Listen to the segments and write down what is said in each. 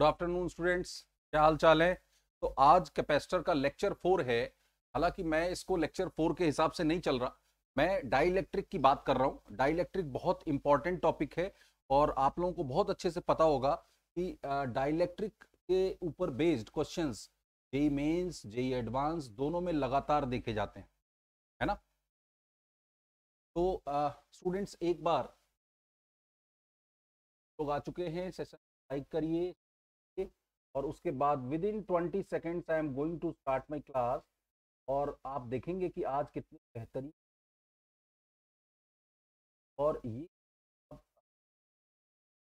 Good afternoon students क्या हाल चाल है तो आज कैपेसिटर का लेक्चर फोर है हालांकि मैं इसको लेक्चर फोर के हिसाब से नहीं चल रहा मैं डाइलेक्ट्रिक की बात कर रहा हूँ डाइलेक्ट्रिक बहुत इंपॉर्टेंट टॉपिक है और आप लोगों को बहुत अच्छे से पता होगा कि डाइलेक्ट्रिक के ऊपर based question JEE mains JEE advance दोनों में लगातार देखे जाते हैं है ना तो स्टूडेंट्स एक बार लोग आ चुके हैं सेशन लाइक करिए और उसके बाद within twenty seconds I am going to start my class और आप देखेंगे कि आज कितनी बेहतरीन और ये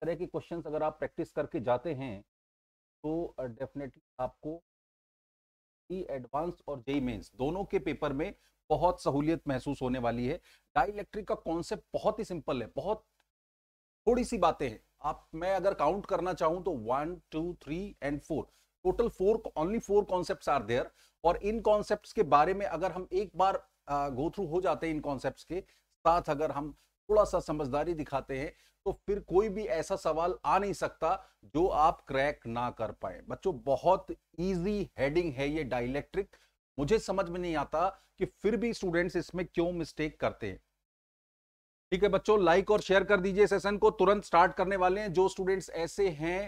तरह के क्वेश्चन अगर आप प्रैक्टिस करके जाते हैं तो डेफिनेटली आपको ई e, एडवांस और जेई मेन्स दोनों के पेपर में बहुत सहूलियत महसूस होने वाली है डाइलेक्ट्रिक का कॉन्सेप्ट बहुत ही सिंपल है बहुत थोड़ी सी बातें हैं आप मैं अगर काउंट करना चाहूं तो one two three and four total four only four concept are there और इन कॉन्सेप्ट के बारे में अगर हम एक बार गो थ्रू हो जाते हैं इन कॉन्सेप्ट के साथ अगर हम थोड़ा सा समझदारी दिखाते हैं तो फिर कोई भी ऐसा सवाल आ नहीं सकता जो आप क्रैक ना कर पाए बच्चों बहुत इजी हेडिंग है ये डायलेक्ट्रिक मुझे समझ में नहीं आता कि फिर भी स्टूडेंट्स इसमें क्यों मिस्टेक करते हैं ठीक है बच्चों लाइक और शेयर कर दीजिए सेशन को तुरंत स्टार्ट करने वाले हैं जो स्टूडेंट्स ऐसे हैं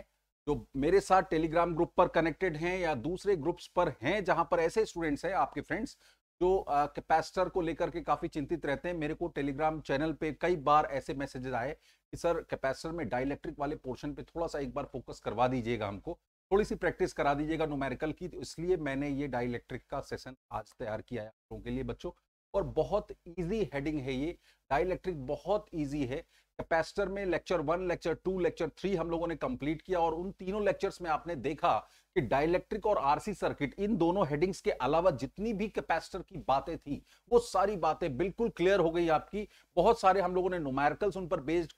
जो मेरे साथ टेलीग्राम ग्रुप पर कनेक्टेड हैं या दूसरे ग्रुप्स पर हैं जहां पर ऐसे स्टूडेंट्स हैं आपके फ्रेंड्स जो कैपेसिटर को लेकर के काफी चिंतित रहते हैं मेरे को टेलीग्राम चैनल पे कई बार ऐसे मैसेजेस आए कि सर कैपेसिटर में डाइलेक्ट्रिक वाले पोर्शन पे थोड़ा सा एक बार फोकस करवा दीजिएगा हमको थोड़ी सी प्रैक्टिस करा दीजिएगा नोमेरिकल की तो इसलिए मैंने ये डाइलेक्ट्रिक का सेशन आज तैयार किया है आप लोगों के लिए बच्चों और बहुत इजी हेडिंग है ये डाइलेक्ट्रिक बहुत इजी है कैपेसिटर में lecture one lecture two lecture three हम लोगों ने कंप्लीट किया और उन तीनों लेक्चर्स में आपने देखा कि डाइलेक्ट्रिक और आरसी सर्किट इन दोनों हेडिंग्स के अलावा जितनी भी कैपेसिटर की बातें थी वो सारी बातें बिल्कुल क्लियर हो गई आपकी बहुत सारे हम लोगों ने नोमैरिकल्स उन पर बेस्ड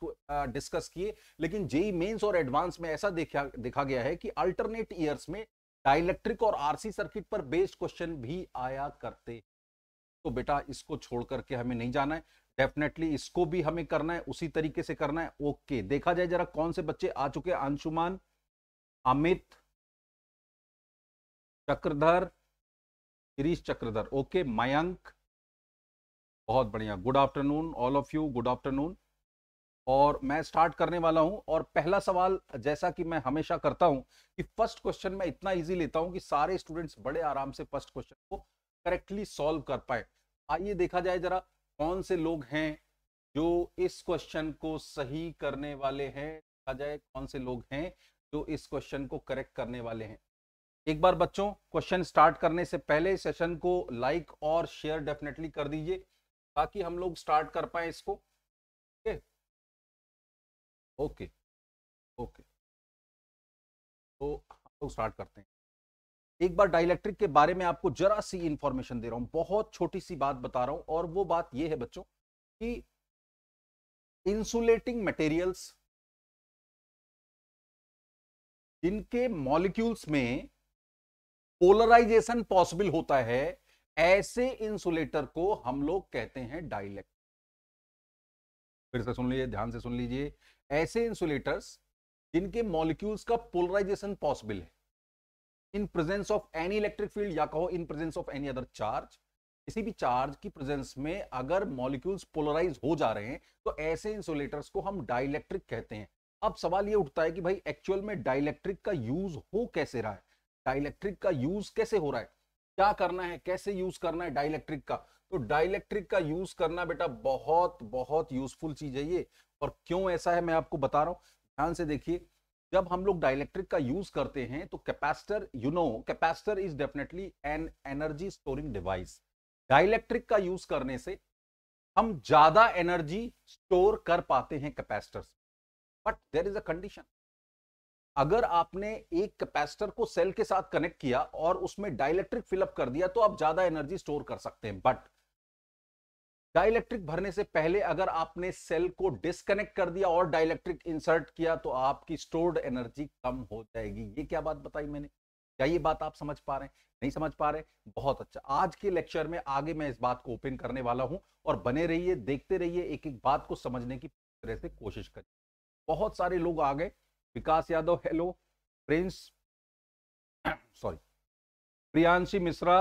डिस्कस किए लेकिन जेई मेन्स और एडवांस में ऐसा देखा देखा गया है कि अल्टरनेट ईयर्स में डाइलेक्ट्रिक और आरसी सर्किट पर बेस्ड क्वेश्चन भी आया करते तो बेटा इसको छोड़ करके हमें नहीं जाना है डेफिनेटली इसको भी हमें करना है उसी तरीके से करना है ओके देखा जाए जरा कौन से बच्चे आ चुके हैं अंशुमान अमित चक्रधर गिरीश चक्रधर ओके मयंक बहुत बढ़िया good afternoon all of you good afternoon और मैं स्टार्ट करने वाला हूं और पहला सवाल जैसा कि मैं हमेशा करता हूं कि फर्स्ट क्वेश्चन मैं इतना इजी लेता हूं कि सारे स्टूडेंट्स बड़े आराम से फर्स्ट क्वेश्चन को करेक्टली सॉल्व कर पाए आइए देखा जाए जरा कौन से लोग हैं जो इस क्वेश्चन को सही करने वाले हैं देखा जाए कौन से लोग हैं जो इस क्वेश्चन को करेक्ट करने वाले हैं एक बार बच्चों क्वेश्चन स्टार्ट करने से पहले सेशन को लाइक और शेयर डेफिनेटली कर दीजिए ताकि हम लोग स्टार्ट कर पाए इसको ओके ओके ओके तो हम लोग स्टार्ट करते हैं एक बार डायलैक्ट्रिक के बारे में आपको जरा सी इंफॉर्मेशन दे रहा हूं बहुत छोटी सी बात बता रहा हूं और वो बात यह है बच्चों कि इंसुलेटिंग मटेरियल्स जिनके मॉलिक्यूल्स में पोलराइजेशन पॉसिबल होता है ऐसे इंसुलेटर को हम लोग कहते हैं डायलैक्ट्रिक फिर से सुन लीजिए ध्यान से सुन लीजिए ऐसे इंसुलेटर्स जिनके मॉलिक्यूल्स का पोलराइजेशन पॉसिबल है in presence of any electric field या कहो in presence of any other charge किसी भी चार्ज की प्रेजेंस में अगर मॉलिक्यूल्स पोलराइज हो जा रहे हैं तो ऐसे इंसुलेटर्स को हम डाइलेक्ट्रिक कहते हैं अब सवाल ये उठता है कि भाई एक्चुअल में डाइलेक्ट्रिक का यूज हो कैसे रहा है डाइलेक्ट्रिक का यूज कैसे हो रहा है क्या करना है कैसे यूज करना है डाइलेक्ट्रिक का तो डाइलेक्ट्रिक का यूज करना बेटा बहुत बहुत यूजफुल चीज है ये और क्यों ऐसा है मैं आपको बता रहा हूं ध्यान से देखिए जब हम लोग डायलैक्ट्रिक का यूज करते हैं तो capacitor you know capacitor is definitely an energy storing device dielectric का यूज करने से हम ज्यादा एनर्जी स्टोर कर पाते हैं capacitors but there is a condition अगर आपने एक कैपेसिटर को सेल के साथ कनेक्ट किया और उसमें डायलेक्ट्रिक फिलअप कर दिया तो आप ज्यादा एनर्जी स्टोर कर सकते हैं बट डाइलेक्ट्रिक भरने से पहले अगर आपने सेल को डिसकनेक्ट कर दिया और डाइलेक्ट्रिक इंसर्ट किया तो आपकी स्टोर्ड एनर्जी कम हो जाएगी ये क्या बात बताई मैंने क्या ये बात आप समझ पा रहे हैं नहीं समझ पा रहे बहुत अच्छा आज के लेक्चर में आगे मैं इस बात को ओपन करने वाला हूं और बने रहिए देखते रहिए एक एक बात को समझने की तरह से कोशिश करिए बहुत सारे लोग आ गए Vikas Yadav hello Prince sorry Priyanshi Mishra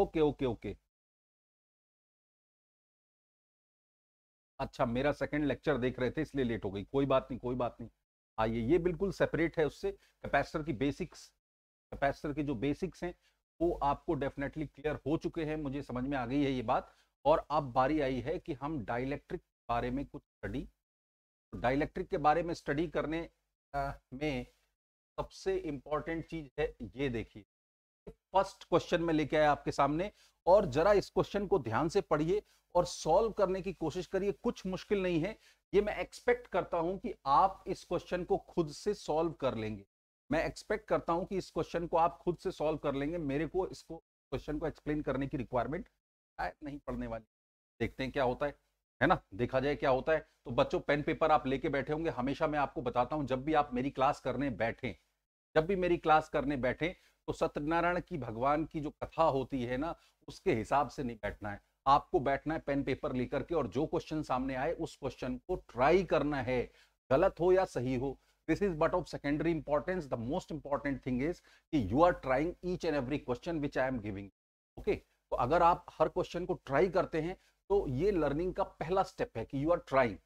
okay okay okay अच्छा मेरा सेकेंड लेक्चर देख रहे थे इसलिए लेट हो गई कोई बात नहीं कोई बात नहीं आइए हाँ, ये बिल्कुल सेपरेट है उससे कैपेसिटर की बेसिक्स कैपेसिटर के जो बेसिक्स हैं वो आपको डेफिनेटली क्लियर हो चुके हैं मुझे समझ में आ गई है ये बात और अब बारी आई है कि हम डाइलेक्ट्रिक बारे में कुछ स्टडी तो डाइलेक्ट्रिक के बारे में स्टडी करने में सबसे इम्पॉर्टेंट चीज़ है ये देखिए फर्स्ट क्वेश्चन में लेके आया आपके सामने और जरा इस क्वेश्चन को ध्यान से पढ़िए और सॉल्व करने की कोशिश करिए कुछ मुश्किल नहीं है ये मैं एक्सपेक्ट करता हूं कि आप इस क्वेश्चन को खुद से सॉल्व कर लेंगे मैं एक्सपेक्ट करता हूं कि इस क्वेश्चन को आप खुद से सॉल्व कर लेंगे मेरे को इसको क्वेश्चन को एक्सप्लेन करने की रिक्वायरमेंट नहीं पढ़ने वाली देखते हैं क्या होता है है ना देखा जाए क्या होता है तो बच्चों पेन पेपर आप लेके बैठे होंगे हमेशा मैं आपको बताता हूं जब भी आप मेरी क्लास करने बैठे जब भी मेरी क्लास करने बैठे तो सत्यनारायण की भगवान की जो कथा होती है ना उसके हिसाब से नहीं बैठना है आपको बैठना है पेन पेपर लेकर के और जो क्वेश्चन सामने आए उस क्वेश्चन को ट्राई करना है गलत हो या सही हो this is but of secondary importance the most important thing is कि you are trying each and every question which I am giving okay तो अगर आप हर क्वेश्चन को ट्राई करते हैं तो ये लर्निंग का पहला स्टेप है कि यू आर ट्राइंग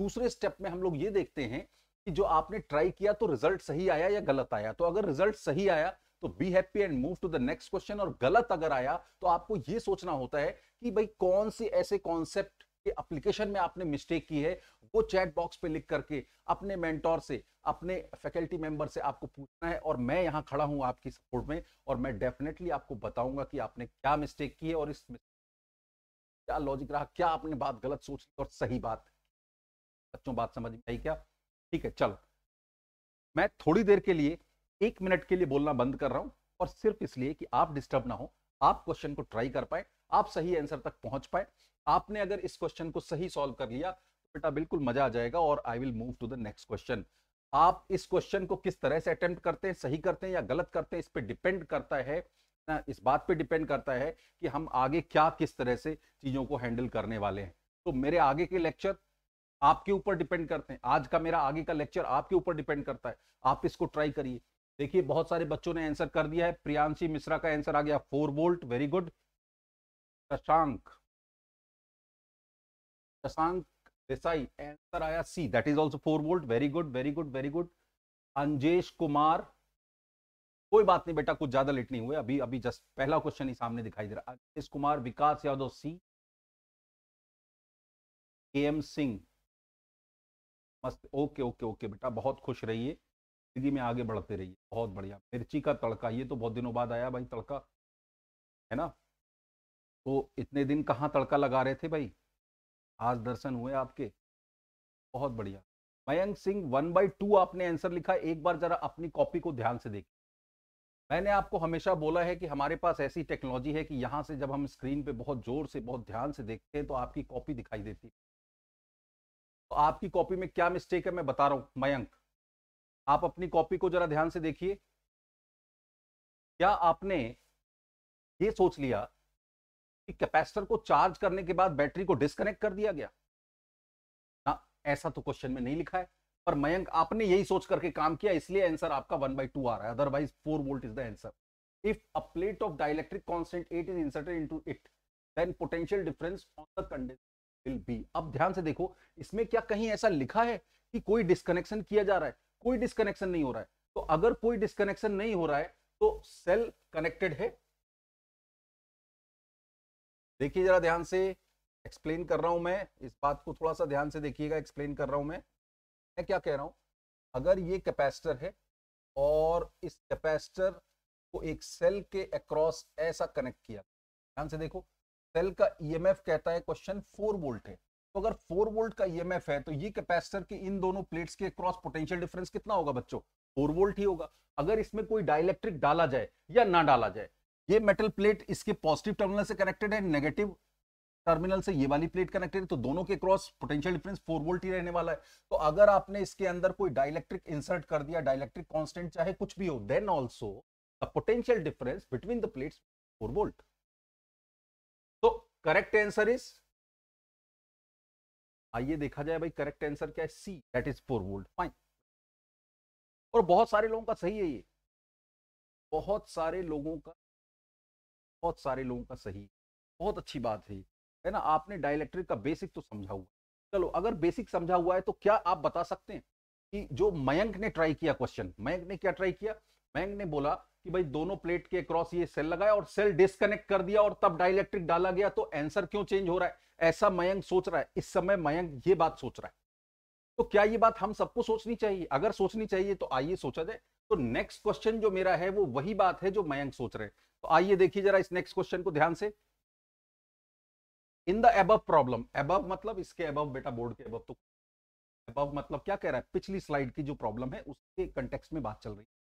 दूसरे स्टेप में हम लोग ये देखते हैं कि जो आपने ट्राई किया तो रिजल्ट सही आया या गलत आया तो अगर रिजल्ट सही आया तो be happy and move to the next question और गलत अगर आया तो आपको यह सोचना होता है कि भाई कौन से ऐसे कॉन्सेप्ट के एप्लीकेशन में आपने मिस्टेक की है वो चैट बॉक्स पे लिख करके अपने मेंटोर से अपने फैकल्टी मेंबर से आपको पूछना है और मैं यहाँ खड़ा हूँ आपकी सपोर्ट में और मैं डेफिनेटली आपको बताऊंगा कि आपने क्या मिस्टेक की है और इस क्या लॉजिक रहा क्या आपने बात गलत सोच ली और सही बात बच्चों बात समझ में आई क्या ठीक है चलो मैं थोड़ी देर के लिए एक मिनट के लिए बोलना बंद कर रहा हूं और सिर्फ इसलिए कि आप डिस्टर्ब ना हो आप क्वेश्चन को ट्राई कर पाए आप सही आंसर तक पहुंच पाए आपने अगर इस क्वेश्चन को सही सॉल्व कर लिया तो बेटा बिल्कुल मजा आ जाएगा और I will move to the next question आप इस क्वेश्चन को किस तरह से अटेम्प्ट करते हैं सही करते हैं या गलत करते हैं इस पर डिपेंड करता है ना इस बात पे डिपेंड करता है कि हम आगे क्या किस तरह से चीज़ों को हैंडल करने वाले हैं तो मेरे आगे के लेक्चर आपके ऊपर डिपेंड करते हैं आज का मेरा आगे का लेक्चर आपके ऊपर डिपेंड करता है आप इसको ट्राई करिए देखिए बहुत सारे बच्चों ने आंसर कर दिया है प्रियांशी मिश्रा का आंसर आ गया four volt very good Shashank Shashank Desai answer आया C that is also four volt very good very good very good Anjesh Kumar कोई बात नहीं बेटा कुछ ज्यादा लेट नहीं हुए अभी अभी जस्ट पहला क्वेश्चन ही सामने दिखाई दे रहा अंजेश कुमार विकास यादव सी के एम सिंह मस्त ओके ओके ओके बेटा बहुत खुश रहिए जिंदगी में आगे बढ़ते रहिए बहुत बढ़िया मिर्ची का तड़का ये तो बहुत दिनों बाद आया भाई तड़का है ना तो इतने दिन कहाँ तड़का लगा रहे थे भाई आज दर्शन हुए आपके बहुत बढ़िया Mayank Singh one by two आपने आंसर लिखा एक बार जरा अपनी कॉपी को ध्यान से देखिए मैंने आपको हमेशा बोला है कि हमारे पास ऐसी टेक्नोलॉजी है कि यहाँ से जब हम स्क्रीन पे बहुत जोर से बहुत ध्यान से देखते हैं तो आपकी कॉपी दिखाई देती है तो आपकी कॉपी में क्या मिस्टेक है मैं बता रहा हूँ मयंक आप अपनी कॉपी को जरा ध्यान से देखिए क्या आपने ये सोच लिया कि कैपेसिटर को चार्ज करने के बाद बैटरी को डिस्कनेक्ट कर दिया गया ना ऐसा तो क्वेश्चन में नहीं लिखा है पर मयंक आपने यही सोच करके काम किया इसलिए आंसर आपका वन बाई टू आ रहा है otherwise four volt is the answer if a plate of dielectric constant eight is inserted into it then potential difference on the will be अब ध्यान से देखो इसमें क्या कहीं ऐसा लिखा है कि कोई डिस्कनेक्शन किया जा रहा है कोई डिस्कनेक्शन नहीं हो रहा है तो अगर कोई डिस्कनेक्शन नहीं हो रहा है तो सेल कनेक्टेड है देखिए जरा ध्यान से एक्सप्लेन कर रहा हूं मैं इस बात को थोड़ा सा ध्यान से देखिएगा एक्सप्लेन कर रहा हूं मैं मैं क्या कह रहा हूं अगर ये कैपेसिटर है और इस कैपेसिटर को एक सेल के अक्रॉस ऐसा कनेक्ट किया ध्यान से देखो सेल का ईएमएफ e कहता है क्वेश्चन फोर वोल्ट है तो अगर 4 वोल्ट का ईएमएफ e है तो ये कैपेसिटर के इन दोनों प्लेट्स के क्रॉस पोटेंशियल डिफरेंस कितना होगा बच्चों 4 वोल्ट ही होगा अगर इसमें कोई डाइलेक्ट्रिक डाला जाए या ना डाला जाए ये मेटल प्लेट इसके पॉजिटिव टर्मिनल से कनेक्टेड है नेगेटिव टर्मिनल से ये वाली प्लेट कनेक्टेड है तो दोनों के cross potential difference four volt ही रहने वाला है तो अगर आपने इसके अंदर कोई डाइलेक्ट्रिक इंसर्ट कर दिया डाइलेक्ट्रिक कॉन्स्टेंट चाहे कुछ भी हो then also the potential difference between the plates four volt तो करेक्ट आंसर इज आइए देखा जाए भाई करेक्ट आंसर क्या है C that is four volt fine और बहुत सारे लोगों का सही है ये बहुत सारे लोगों का बहुत सारे लोगों का सही बहुत अच्छी बात है है ना आपने डायलैक्ट्रिक का बेसिक तो समझा हुआ चलो अगर बेसिक समझा हुआ है तो क्या आप बता सकते हैं कि जो मयंक ने ट्राई किया क्वेश्चन मयंक ने क्या ट्राई किया मयंक ने बोला कि भाई दोनों प्लेट के क्रॉस ये सेल लगाया और सेल डिस्कनेक्ट कर दिया और तब डाइलेक्ट्रिक डाला गया तो आंसर क्यों चेंज हो रहा है ऐसा मयंक सोच रहा है इस समय मयंक ये बात सोच रहा है तो क्या ये बात हम सबको सोचनी चाहिए अगर सोचनी चाहिए तो आइए सोचा जाए तो नेक्स्ट क्वेश्चन जो मेरा है वो वही बात है जो मयंक सोच रहे तो आइए देखिए जरा इस नेक्स्ट क्वेश्चन को ध्यान से इन द एब प्रॉब्लम एब मतलब इसके अब बेटा बोर्ड के अब तो अब मतलब क्या कह रहा है पिछली स्लाइड की जो प्रॉब्लम है उसके कंटेक्स में बात चल रही है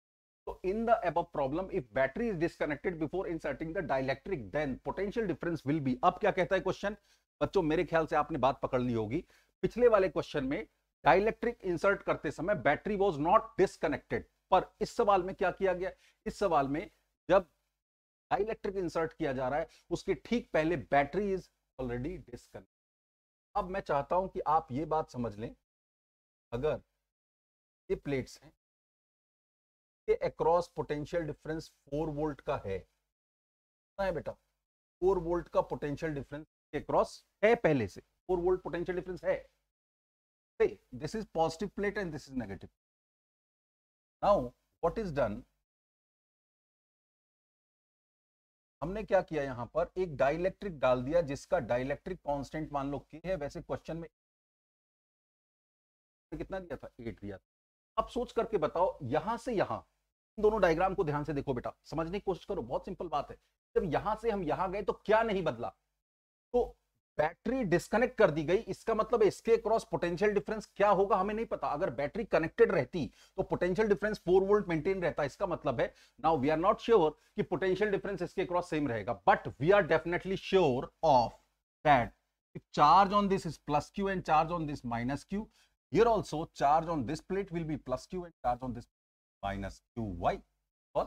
in the above problem if battery is disconnected before inserting the dielectric then potential difference will be अब क्या कहता है क्वेश्चन बच्चों मेरे ख्याल से आपने बात पकड़ ली होगी पिछले वाले क्वेश्चन में डाइलेक्ट्रिक इंसर्ट करते समय बैटरी वॉज नॉट डिसकनेक्टेड पर इस सवाल में क्या किया गया इस सवाल में जब डाइलेक्ट्रिक इंसर्ट किया जा रहा है उसके ठीक पहले बैटरी इज ऑलरेडी डिसकनेक्ट अब मैं चाहता हूं कि आप ये बात समझ लें अगर ये प्लेट्स हैं के across potential difference four volt का है है बेटा फोर वोल्ट का पोटेंशियल डिफरेंस के अक्रॉस है पहले से फोर वोल्ट पोटेंशियल डिफरेंस है this is positive plate and this is negative now what is done हमने क्या किया यहां पर एक डाइलेक्ट्रिक डाल दिया जिसका डाइलेक्ट्रिक कांस्टेंट मान लो के है वैसे क्वेश्चन में कितना दिया था एट दिया था अब सोच करके बताओ यहां से यहां दोनों डायग्राम को ध्यान से देखो बेटा समझने की कोशिश करो बहुत सिंपल बात है जब यहां से हम यहां गए तो क्या नहीं बदला तो बैटरी डिस्कनेक्ट कर दी गई इसका मतलब इसके क्रॉस पोटेंशियल डिफरेंस क्या होगा हमें नहीं पता अगर बैटरी कनेक्टेड रहती तो पोटेंशियल डिफरेंस 4 वोल्ट मेंटेन रहता इसका मतलब है now we are not sure कि पोटेंशियल डिफरेंस इसके क्रॉस सेम रहेगा but we are definitely sure of that if charge on this is plus q and charge on this minus q here also charge on this plate will be plus q and charge on this minus qy for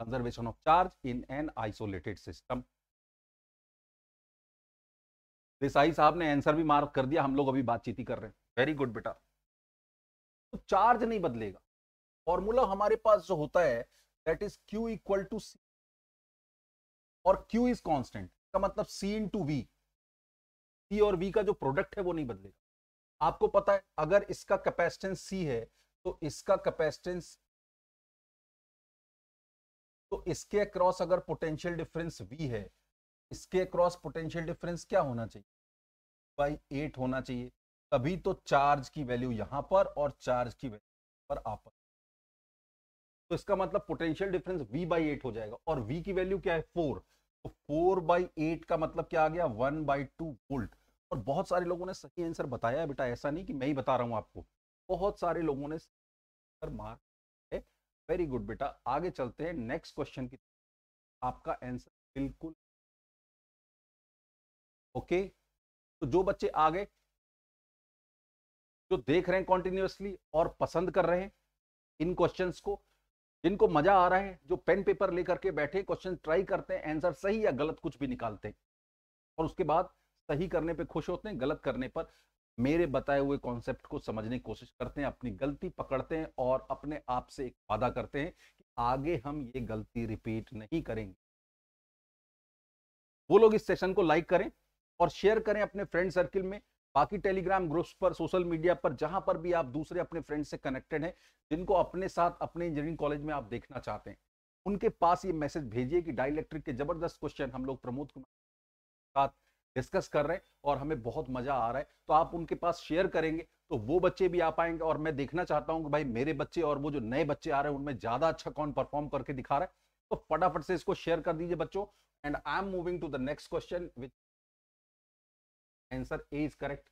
conservation of charge in an isolated system. Desai साहब ने answer भी mark कर दिया हम लोग अभी बातचीत ही कर रहे हैं वेरी गुड बेटा तो चार्ज नहीं बदलेगा फॉर्मूला हमारे पास जो होता है that is q equal to C और q इज कांस्टेंट का मतलब c into V C और v का जो प्रोडक्ट है वो नहीं बदलेगा आपको पता है अगर इसका कैपेसिटेंस c है तो इसका कैपेसिटेंस तो इसके अक्रॉस अगर पोटेंशियल डिफरेंस वी है इसके अक्रॉस पोटेंशियल डिफरेंस क्या होना चाहिए बाई एट होना चाहिए तभी तो चार्ज की वैल्यू यहां पर और चार्ज की वैल्यू पर आप तो इसका मतलब potential difference v by eight हो जाएगा और v की वैल्यू क्या है फोर तो फोर बाई एट का मतलब क्या आ गया वन बाई टू वोल्ट और बहुत सारे लोगों ने सही आंसर बताया है बेटा ऐसा नहीं कि मैं ही बता रहा हूं आपको बहुत सारे लोगों ने मार्क वेरी गुड बेटा आगे चलते हैं नेक्स्ट क्वेश्चन की आपका आंसर बिल्कुल ओके तो जो बच्चे आगे जो देख रहे हैं कॉन्टिन्यूसली और पसंद कर रहे हैं इन क्वेश्चंस को जिनको मजा आ रहा है जो पेन पेपर लेकर के बैठे क्वेश्चन ट्राई करते हैं आंसर सही या गलत कुछ भी निकालते हैं और उसके बाद सही करने पे खुश होते हैं गलत करने पर मेरे बताए हुए कॉन्सेप्ट को समझने की कोशिश करते हैं अपनी गलती पकड़ते हैं और अपने आप से एक वादा करते हैं कि आगे हम ये गलती रिपीट नहीं करेंगे वो लोग इस सेशन को लाइक करें और शेयर करें अपने फ्रेंड सर्किल में बाकी टेलीग्राम ग्रुप्स पर सोशल मीडिया पर जहां पर भी आप दूसरे अपने फ्रेंड से कनेक्टेड हैं जिनको अपने साथ अपने इंजीनियरिंग कॉलेज में आप देखना चाहते हैं उनके पास ये मैसेज भेजिए कि डाइलेक्ट्रिक के जबरदस्त क्वेश्चन हम लोग प्रमोद कुमार साथ डिस्कस कर रहे हैं और हमें बहुत मजा आ रहा है तो आप उनके पास शेयर करेंगे तो वो बच्चे भी आ पाएंगे और मैं देखना चाहता हूँ कि भाई मेरे बच्चे और वो जो नए बच्चे आ रहे हैं उनमें ज्यादा अच्छा कौन परफॉर्म करके दिखा रहा है तो फटाफट से इसको शेयर कर दीजिए बच्चों and I am moving to the next question which answer A is correct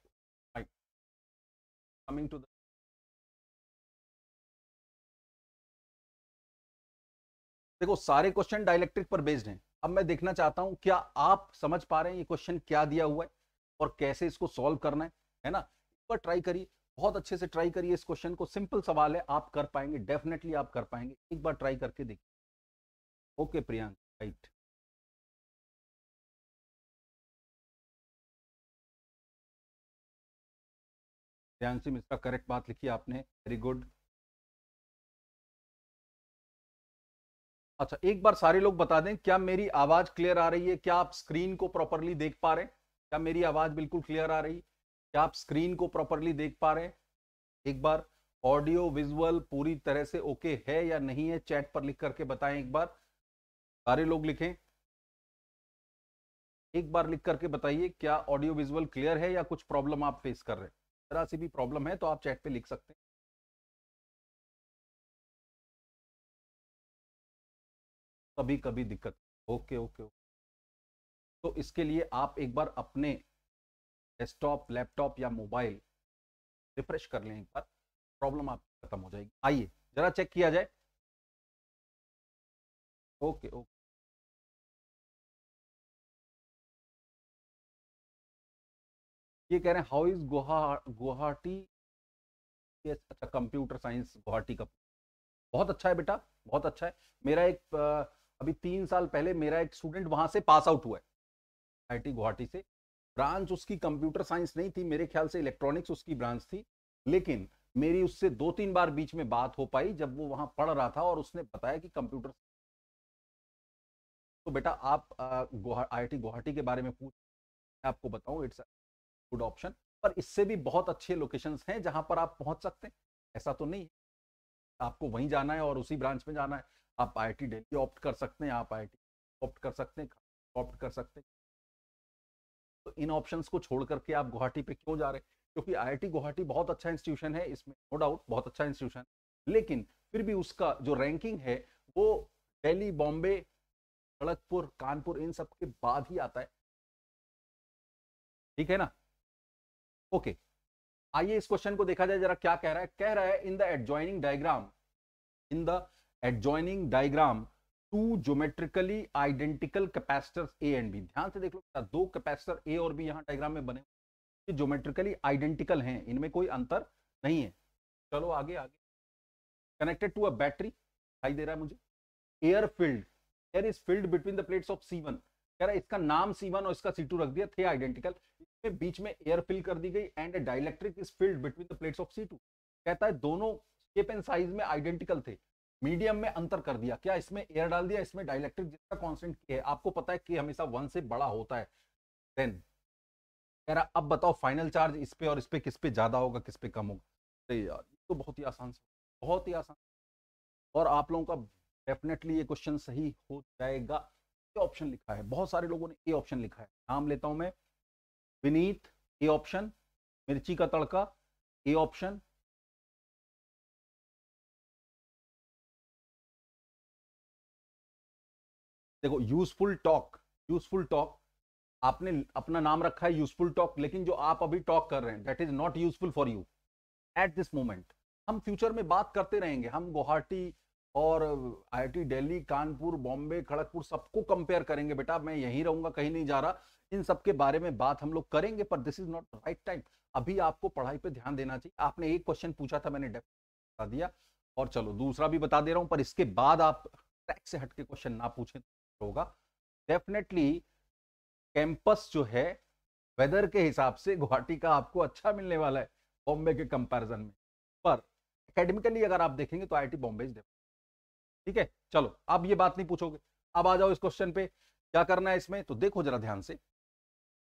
coming to the देखो सारे क्वेश्चन डायलेक्ट्रिक पर बेस्ड हैं अब मैं देखना चाहता हूं क्या आप समझ पा रहे हैं ये क्वेश्चन क्या दिया हुआ है और कैसे इसको सॉल्व करना है है ना एक बार ट्राई करिए बहुत अच्छे से ट्राई करिए इस क्वेश्चन को सिंपल सवाल है आप कर पाएंगे डेफिनेटली आप कर पाएंगे एक बार ट्राई करके देखिए okay Priyank right Priyanshi Mishra correct बात लिखी आपने वेरी गुड अच्छा एक बार सारे लोग बता दें क्या मेरी आवाज क्लियर आ रही है क्या आप स्क्रीन को प्रॉपरली देख पा रहे हैं क्या मेरी आवाज बिल्कुल क्लियर आ रही है क्या आप स्क्रीन को प्रॉपरली देख पा रहे हैं एक बार ऑडियो विजुअल पूरी तरह से ओके है या नहीं है चैट पर लिख करके बताएं एक बार सारे लोग लिखें एक बार लिख करके बताइए क्या ऑडियो विजुअल क्लियर है या कुछ प्रॉब्लम आप फेस कर रहे हैं जरा सी भी प्रॉब्लम है तो आप चैट पे लिख सकते हैं कभी कभी दिक्कत ओके ओके ओके तो इसके लिए आप एक बार अपने डेस्कटॉप लैपटॉप या मोबाइल रिफ्रेश कर लें एक बार प्रॉब्लम आप खत्म हो जाएगी आइए जरा चेक किया जाए ओके ओके ये कह रहे हैं हाउ इज गुहा गुवाहाटी अच्छा कंप्यूटर साइंस गुवाहाटी का बहुत अच्छा है बेटा बहुत अच्छा है मेरा एक अभी तीन साल पहले मेरा एक स्टूडेंट वहां से पास आउट हुआ है आई गुवाहाटी से ब्रांच उसकी कंप्यूटर साइंस नहीं थी मेरे ख्याल से इलेक्ट्रॉनिक्स उसकी ब्रांच थी लेकिन मेरी उससे दो तीन बार बीच में बात हो पाई जब वो वहां पढ़ रहा था और उसने बताया कि कंप्यूटर तो बेटा आप आई टी गुवाहाटी के बारे में पूछ आपको बताऊं इट्स गुड ऑप्शन पर इससे भी बहुत अच्छे लोकेशंस हैं जहां पर आप पहुंच सकते हैं ऐसा तो नहीं है आपको वहीं जाना है और उसी ब्रांच में जाना है आप आई टी डेली ऑप्ट कर सकते हैं आप आई टी ऑप्ट कर सकते हैं ऑप्ट कर सकते हैं तो इन ऑप्शंस को छोड़ करके आप गुवाहाटी पे क्यों जा रहे हैं क्योंकि आई आई गुवाहाटी बहुत अच्छा इंस्टीट्यूशन है इसमें नो डाउट बहुत अच्छा इंस्टीट्यूशन लेकिन फिर भी उसका जो रैंकिंग है वो दिल्ली बॉम्बे खड़गपुर कानपुर इन सब के बाद ही आता है ठीक है ना ओके आइए इस क्वेश्चन को देखा जाए जरा क्या कह रहा है कह रहा है in the adjoining diagram in the adjoining diagram two geometrically identical capacitors A and B ध्यान से देख लो दो कैपेसिटर ए और बी यहाँ डायग्राम में बने हुए ज्योमेट्रिकली आइडेंटिकल हैं इनमें कोई अंतर नहीं है चलो आगे आगे कनेक्टेड टू अ बैटरी दिखाई दे रहा है मुझे air field air is field between the plates of C one कह रहा है इसका नाम सी वन और इसका सी टू रख दिया थे आइडेंटिकल इसमें बीच में एयर फिल कर दी गई and dielectric is field between the plates of C two कहता है दोनों शेप एंड साइज में आइडेंटिकल थे मीडियम में अंतर कर दिया क्या इसमें एयर डाल दिया इसमें डायलैक्ट्रिक जिसका कॉन्स्टेंट के है आपको पता है कि हमेशा वन से बड़ा होता है देन कह रहा अब बताओ फाइनल चार्ज इस पे और इस पे किस पे ज्यादा होगा किस पे कम होगा अरे तो यार ये तो बहुत ही आसान से बहुत ही आसान और आप लोगों का डेफिनेटली ये क्वेश्चन सही हो जाएगा ये ऑप्शन लिखा है बहुत सारे लोगों ने ए ऑप्शन लिखा है नाम लेता हूं मैं विनीत ए ऑप्शन मिर्ची का तड़का ए ऑप्शन देखो यूजफुल टॉक यूजफुल टॉक आपने अपना नाम रखा है यूजफुल टॉक लेकिन जो आप अभी टॉक कर रहे हैं that is not useful for you at this moment हम फ्यूचर में बात करते रहेंगे हम गुवाहाटी और आईआईटी दिल्ली कानपुर बॉम्बे खड़गपुर सबको कंपेयर करेंगे बेटा मैं यहीं रहूंगा कहीं नहीं जा रहा इन सबके बारे में बात हम लोग करेंगे पर this is not right time अभी आपको पढ़ाई पर ध्यान देना चाहिए आपने एक क्वेश्चन पूछा था मैंने बता दिया और चलो दूसरा भी बता दे रहा हूँ पर इसके बाद आप ट्रैक से हटके क्वेश्चन ना पूछें होगा डेफिनेटली कैंपस जो है वेदर के हिसाब से गुवाहाटी का आपको अच्छा मिलने वाला है बॉम्बे के कंपैरिजन में पर एकेडमिकली अगर आप देखेंगे तो आईआईटी बॉम्बे इज ठीक है चलो अब ये बात नहीं पूछोगे अब आ जाओ इस क्वेश्चन पे क्या करना है इसमें तो देखो जरा ध्यान से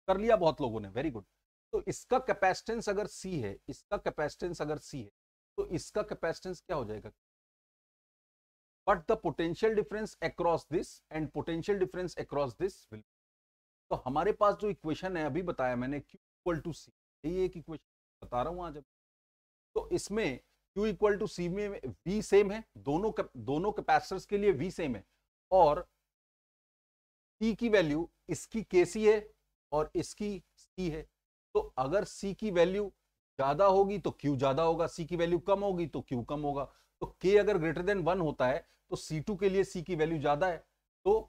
कर लिया बहुत लोगों ने वेरी गुड तो इसका कैपेसिटेंस अगर सी है इसका कैपेसिटेंस अगर सी है तो इसका कैपेसिटेंस क्या हो जाएगा but the potential difference across this and potential difference across this will तो हमारे पास जो इक्वेशन है अभी बताया मैंने q इक्वल टू सी यही एक इक्वेशन बता रहा हूँ आज तो इसमें q इक्वल टू सी में v सेम है दोनों दोनों कैपेसिटर्स के लिए v सेम है और c की वैल्यू इसकी kc है और इसकी c है तो अगर c की वैल्यू ज्यादा होगी तो q ज्यादा होगा c की वैल्यू कम होगी तो q कम होगा तो k अगर ग्रेटर देन वन होता है तो C2 के लिए C की वैल्यू ज्यादा है तो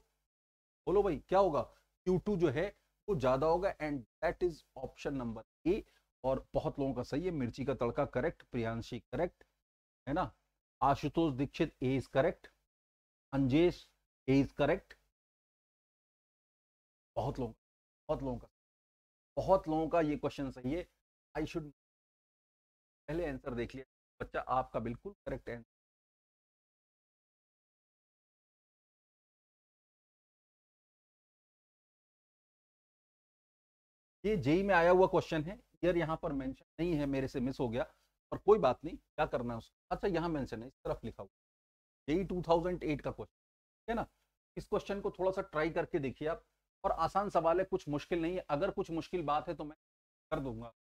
बोलो भाई क्या होगा Q2 जो है वो ज्यादा होगा and that is option number A और बहुत लोगों का सही है मिर्ची का तड़का करेक्ट प्रियांशी करेक्ट है ना Ashutosh Dikshit A is correct Anjesh A is correct बहुत लोग बहुत लोगों का बहुत लोगों का ये क्वेश्चन सही है आई शुड पहले आंसर देख लिया बच्चा आपका बिल्कुल करेक्ट आंसर ये जेई में आया हुआ क्वेश्चन है ईयर यहाँ पर मेंशन नहीं है मेरे से मिस हो गया पर कोई बात नहीं क्या करना है उसको अच्छा यहाँ मेंशन है इस तरफ लिखा हुआ जेई 2008 का क्वेश्चन है ना इस क्वेश्चन को थोड़ा सा ट्राई करके देखिए आप और आसान सवाल है कुछ मुश्किल नहीं है अगर कुछ मुश्किल बात है तो मैं कर दूंगा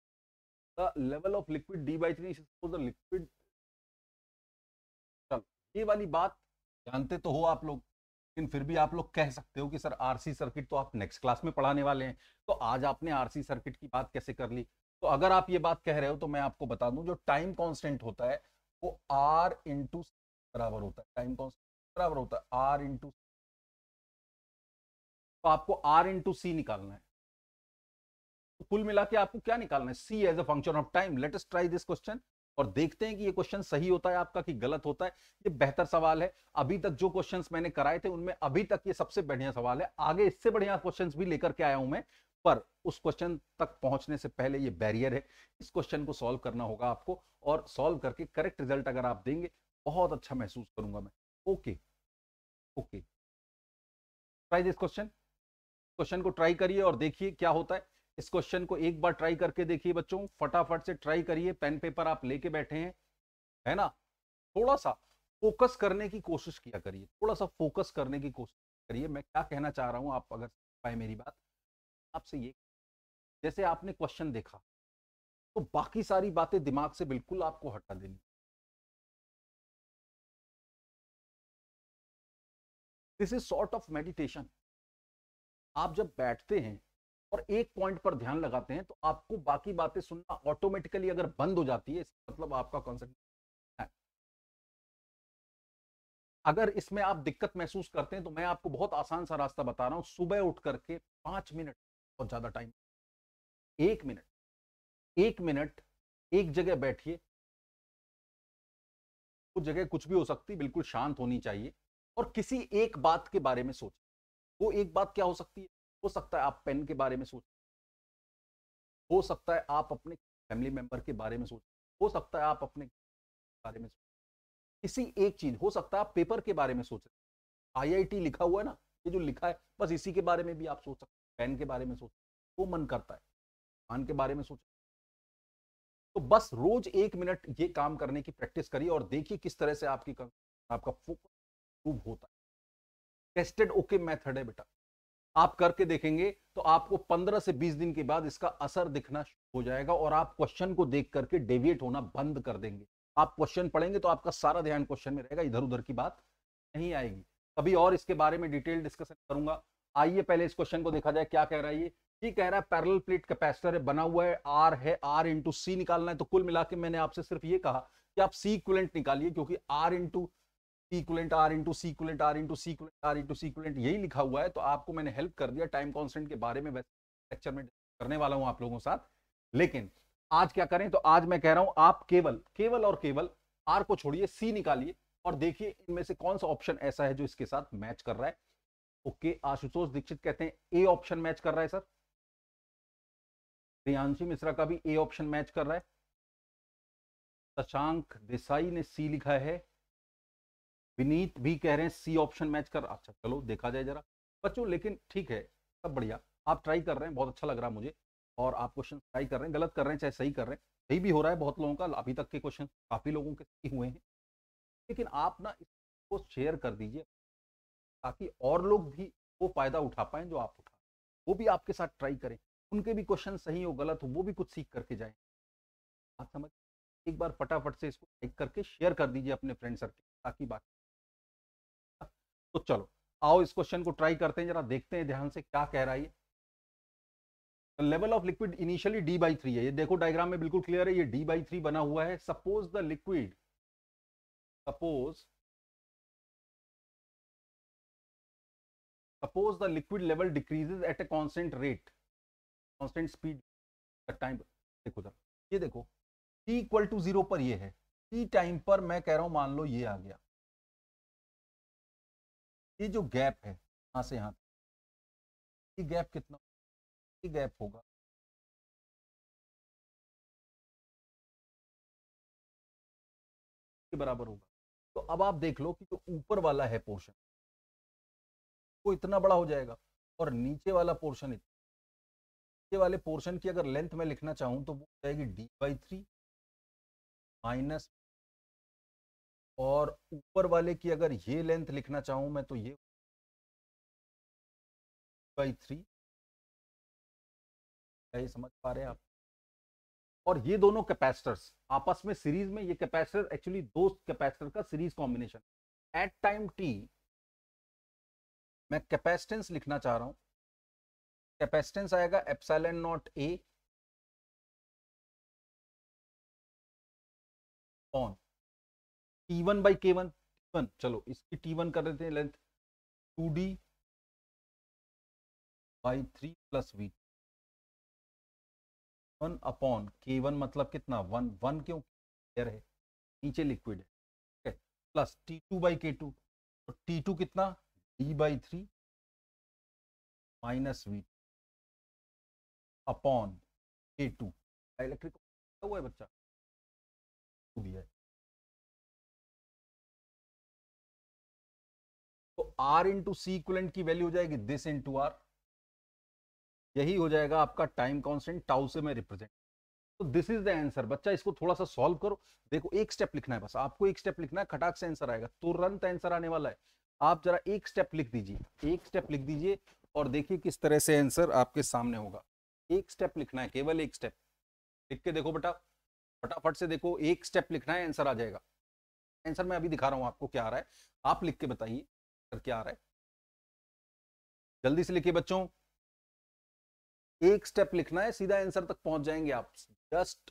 the level of liquid D by three the liquid ये वाली बात जानते तो हो आप लोग लेकिन फिर भी आप लोग कह सकते हो कि सर आरसी सर्किट तो आप नेक्स्ट क्लास में पढ़ाने वाले हैं तो आज आपने आरसी सर्किट की बात कैसे कर ली तो अगर आप ये बात कह रहे हो तो मैं आपको बता दूं जो टाइम कांस्टेंट होता है वो आर इंटू बराबर होता है टाइम कांस्टेंट बराबर होता है आर इंटू तो आपको आर इंटू सी निकालना है तो कुल मिला के आपको क्या निकालना है C as a function of time let's try this question और देखते हैं कि ये क्वेश्चन सही होता है आपका कि गलत होता है ये बेहतर सवाल है अभी तक जो क्वेश्चंस मैंने कराए थे उनमें अभी तक ये सबसे बढ़िया सवाल है आगे इससे बढ़िया क्वेश्चंस भी लेकर के आया हूं मैं पर उस क्वेश्चन तक पहुंचने से पहले ये बैरियर है इस क्वेश्चन को सॉल्व करना होगा आपको और सॉल्व करके करेक्ट रिजल्ट अगर आप देंगे बहुत अच्छा महसूस करूंगा मैं okay okay try this question question को ट्राई करिए और देखिए क्या होता है इस क्वेश्चन को एक बार ट्राई करके देखिए बच्चों फटाफट से ट्राई करिए पेन पेपर आप लेके बैठे हैं है ना थोड़ा सा फोकस करने की कोशिश किया करिए थोड़ा सा फोकस करने की कोशिश करिए मैं क्या कहना चाह रहा हूँ आप अगर पाए मेरी बात आपसे ये जैसे आपने क्वेश्चन देखा तो बाकी सारी बातें दिमाग से बिल्कुल आपको हटा देनी this is sort of meditation आप जब बैठते हैं और एक पॉइंट पर ध्यान लगाते हैं तो आपको बाकी बातें सुनना ऑटोमेटिकली अगर बंद हो जाती है इसका मतलब आपका कॉन्सेंट्रेशन है अगर इसमें आप दिक्कत महसूस करते हैं तो मैं आपको बहुत आसान सा रास्ता बता रहा हूं सुबह उठ करके पांच मिनट बहुत ज्यादा टाइम एक मिनट एक मिनट एक जगह बैठिए वो जगह कुछ भी हो सकती बिल्कुल शांत होनी चाहिए और किसी एक बात के बारे में सोचिए वो एक बात क्या हो सकती है हो सकता है आप पेन के बारे में सोच हो सकता है आप अपने फैमिली मेंबर के बारे में सोच हो सकता है आप अपने बारे में किसी एक चीज हो सकता है आप पेपर के बारे में सोच आईआईटी लिखा हुआ है ना ये जो लिखा है बस इसी के बारे में भी आप सोच सकते पेन के बारे में सोच वो मन करता है कान के बारे में सोच तो बस रोज एक मिनट ये काम करने की प्रैक्टिस करिए और देखिए किस तरह से आपकी आपका फोकस होता है टेस्टेड ओके मेथड है बेटा आप करके देखेंगे तो आपको 15 से 20 दिन के बाद इसका असर दिखना हो जाएगा और आप क्वेश्चन को देख करके डेविएट होना बंद कर देंगे आप क्वेश्चन पढ़ेंगे तो आपका सारा ध्यान क्वेश्चन में रहेगा इधर उधर की बात नहीं आएगी कभी और इसके बारे में डिटेल डिस्कशन करूंगा आइए पहले इस क्वेश्चन को देखा जाए क्या कह रहा है ये ये कह रहा है पैरल प्लेट कैपेसिटर है बना हुआ है आर है आर इंटू सी निकालना है तो कुल मिला के मैंने आपसे सिर्फ ये कहा कि आप सी इक्वलेंट निकालिए क्योंकि R into C equivalent R into C equivalent R into C equivalent R into C equivalent यही लिखा हुआ है तो आपको मैंने हेल्प कर दिया टाइम कॉन्सेंट के बारे में लेक्चर में करने वाला हूँ आप लोगों के साथ लेकिन आज क्या करें तो आज मैं कह रहा हूँ आप केवल केवल और केवल आर को छोड़िए सी निकालिए और देखिए इनमें से कौन सा ऑप्शन ऐसा है जो इसके साथ मैच कर रहा है ओके आशुतोष दीक्षित कहते हैं ए ऑप्शन मैच कर रहा है सर प्रियांशु मिश्रा का भी ए ऑप्शन मैच कर रहा है शशांक देसाई ने सी लिखा है विनीत भी कह रहे हैं सी ऑप्शन मैच कर अच्छा चलो देखा जाए जरा बच्चों लेकिन ठीक है सब बढ़िया आप ट्राई कर रहे हैं बहुत अच्छा लग रहा है मुझे और आप क्वेश्चन ट्राई कर रहे हैं गलत कर रहे हैं चाहे सही कर रहे हैं सही भी हो रहा है बहुत लोगों का अभी तक के क्वेश्चन काफ़ी लोगों के सही हुए हैं लेकिन आप ना इसको शेयर कर दीजिए ताकि और लोग भी वो फायदा उठा पाएँ जो आप उठा वो भी आपके साथ ट्राई करें उनके भी क्वेश्चन सही हो गलत हो वो भी कुछ सीख करके जाए आप समझ एक बार फटाफट से इसको लाइक करके शेयर कर दीजिए अपने फ्रेंड सर्कल ताकि बाकी तो चलो आओ इस क्वेश्चन को ट्राई करते हैं जरा देखते हैं ध्यान से क्या कह रहा है level of liquid initially D by three है ये देखो डायग्राम में बिल्कुल क्लियर है ये डी बाई थ्री बना हुआ है suppose the liquid suppose suppose the liquid level decreases at a constant rate constant speed time देखो जरा ये देखो टी इक्वल टू जीरो पर ये है टी टाइम पर मैं कह रहा हूं मान लो ये आ गया ये जो गैप है यहाँ से यहाँ ये गैप कितना ये गैप होगा के बराबर होगा तो अब आप देख लो कि जो ऊपर वाला है पोर्शन वो इतना बड़ा हो जाएगा और नीचे वाला पोर्शन इतना नीचे वाले पोर्शन की अगर लेंथ में लिखना चाहूँ तो वो जाएगी डी बाई थ्री माइनस और ऊपर वाले की अगर ये लेंथ लिखना चाहूँ मैं तो ये बाई थ्री ये समझ पा रहे हैं आप और ये दोनों कैपेसिटर्स आपस में सीरीज में ये कैपेसिटर एक्चुअली दो कैपेसिटर का series combination at time T मैं कैपेसिटेंस लिखना चाह रहा हूँ कैपेसिटेंस आएगा epsilon naught A on T one by K one T one चलो इसकी टी वन कर देते हैं length two D by three plus V one upon K one मतलब कितना वन वन क्यों क्लियर है नीचे लिक्विड है ठीक है plus T two by K two और टी टू कितना D by three minus V upon K two electric हुआ है बच्चा भी है आर इंटू सी इक्वलेंट की वैल्यू हो जाएगी दिस इंटू आर यही हो जाएगा आपका टाइम कॉन्स्टेंट टाउ से मैं रिप्रेजेंट तो दिस इज द आंसर बच्चा इसको थोड़ा सा सॉल्व करो देखो एक स्टेप लिखना है बस आपको एक स्टेप लिखना है खटाक से आंसर आएगा तुरंत तो आंसर आने वाला है आप जरा एक स्टेप लिख दीजिए एक स्टेप लिख दीजिए और देखिए किस तरह से आंसर आपके सामने होगा एक स्टेप लिखना है केवल एक स्टेप लिख के देखो बेटा फटाफट से देखो एक स्टेप लिखना है आंसर आ जाएगा आंसर मैं अभी दिखा रहा हूं आपको क्या आ रहा है आप लिख के बताइए करके आ रहा है जल्दी से लिखिए बच्चों एक स्टेप लिखना है सीधा आंसर तक पहुंच जाएंगे आप just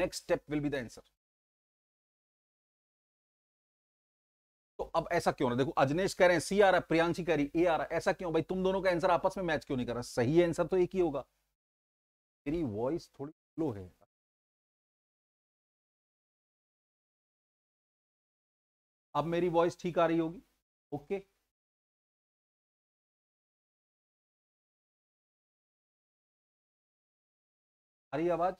next step will be the answer तो अब ऐसा क्यों ना देखो अजनेश कह रहे हैं सी आ रहा है प्रियांशी कह रही ए आ रहा है ऐसा क्यों भाई तुम दोनों का आंसर आपस में मैच क्यों नहीं कर रहा सही आंसर तो एक ही होगा मेरी वॉइस थोड़ी स्लो है अब मेरी वॉइस ठीक आ रही होगी ओके हरी आवाज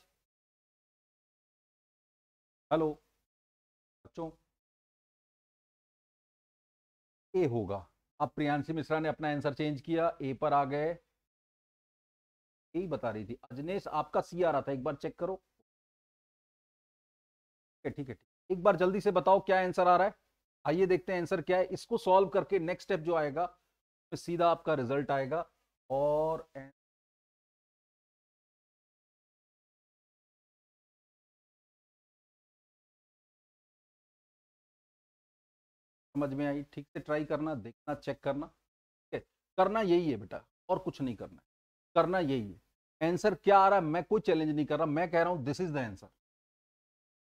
हेलो बच्चों ए होगा अब प्रियांशी मिश्रा ने अपना आंसर चेंज किया ए पर आ गए यही बता रही थी अजनेश आपका सी आ रहा था एक बार चेक करो ठीक है ठीक है एक बार जल्दी से बताओ क्या आंसर आ रहा है आइए देखते हैं आंसर क्या है इसको सॉल्व करके नेक्स्ट स्टेप जो आएगा सीधा आपका रिजल्ट आएगा और समझ में आई ठीक से ट्राई करना देखना चेक करना ठीक है करना यही है बेटा और कुछ नहीं करना करना यही है आंसर क्या आ रहा है मैं कोई चैलेंज नहीं कर रहा मैं कह रहा हूं this is the answer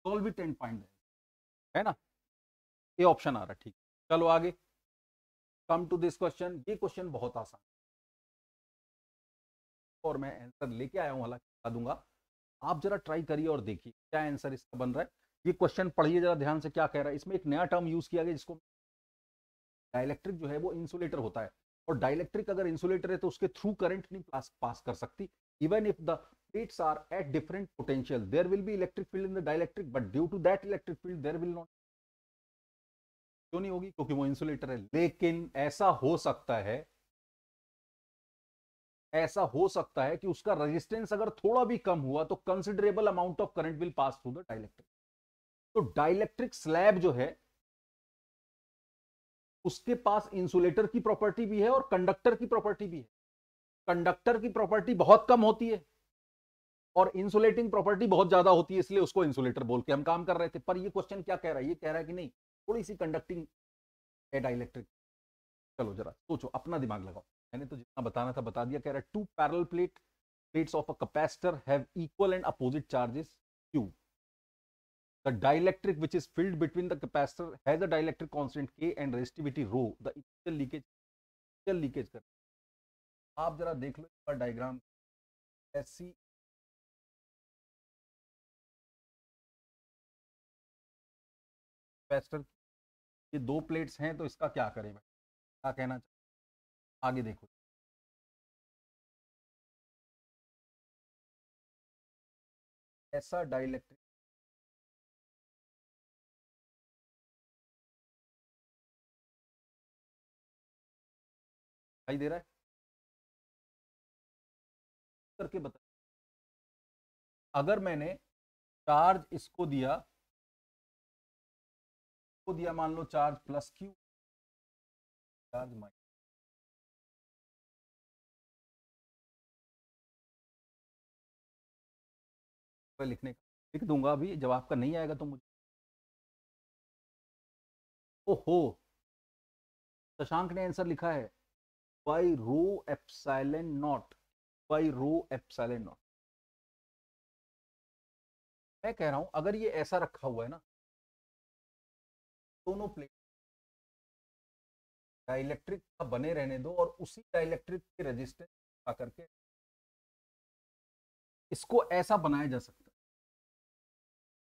solve it and find है ना ये ऑप्शन आ रहा है ठीक चलो आगे कम टू दिस क्वेश्चन ये क्वेश्चन बहुत आसान और मैं आंसर लेके आया हूँ हालांकि बता दूंगा आप जरा ट्राई करिए और देखिए क्या आंसर इसका बन रहा है ये क्वेश्चन पढ़िए जरा ध्यान से क्या कह रहा है इसमें एक नया टर्म यूज किया गया जिसको डायलेक्ट्रिक जो है वो इंसुलेटर होता है और डायलेक्ट्रिक अगर इंसुलेटर है तो उसके थ्रू करंट नहीं पास पास कर सकती even if the plates are at different potential there will be electric field in the dielectric but due to that electric field there will not क्यों नहीं होगी क्योंकि वो इंसुलेटर है लेकिन ऐसा हो सकता है ऐसा हो सकता है कि उसका रेजिस्टेंस अगर थोड़ा भी कम हुआ तो considerable amount of current will pass through the dielectric तो डायलैक्ट्रिक स्लैब जो है उसके पास इंसुलेटर की प्रॉपर्टी भी है और कंडक्टर की प्रॉपर्टी भी है कंडक्टर की प्रॉपर्टी बहुत कम होती है और इंसुलेटिंग प्रॉपर्टी बहुत ज्यादा होती है इसलिए उसको इंसुलेटर बोल के हम काम कर रहे थे पर ये क्वेश्चन क्या कह रहा है ये कह रहा है कि नहीं थोड़ी सी कंडक्टिंग है डाइलेक्ट्रिक चलो जरा सोचो अपना दिमाग लगाओ मैंने तो जितना बताना था बता दिया कह रहा है two parallel plate plates of a capacitor have equal and opposite charges Q the dielectric which is filled between the capacitor has a dielectric constant K and resistivity rho the initial leakage initial leakage कर आप जरा देख लो इसका diagram SC capacitor ये दो plates हैं तो इसका क्या करें भाई क्या कहना चाहिए आगे देखो ऐसा डाइलेक्ट्रिक दिखाई दे रहा है करके बता अगर मैंने चार्ज इसको दिया दिया मान लो charge plus Q charge minus लिखने का लिख दूंगा अभी जब आपका नहीं आएगा तो मुझे ओहो शशांक ने आंसर लिखा है by rho epsilon naught by rho epsilon naught मैं कह रहा हूं अगर ये ऐसा रखा हुआ है ना दोनों प्लेट डाइलेक्ट्रिक का बने रहने दो और उसी डाइलेक्ट्रिक के रेजिस्टेंस आकर के इसको ऐसा बनाया जा सकता है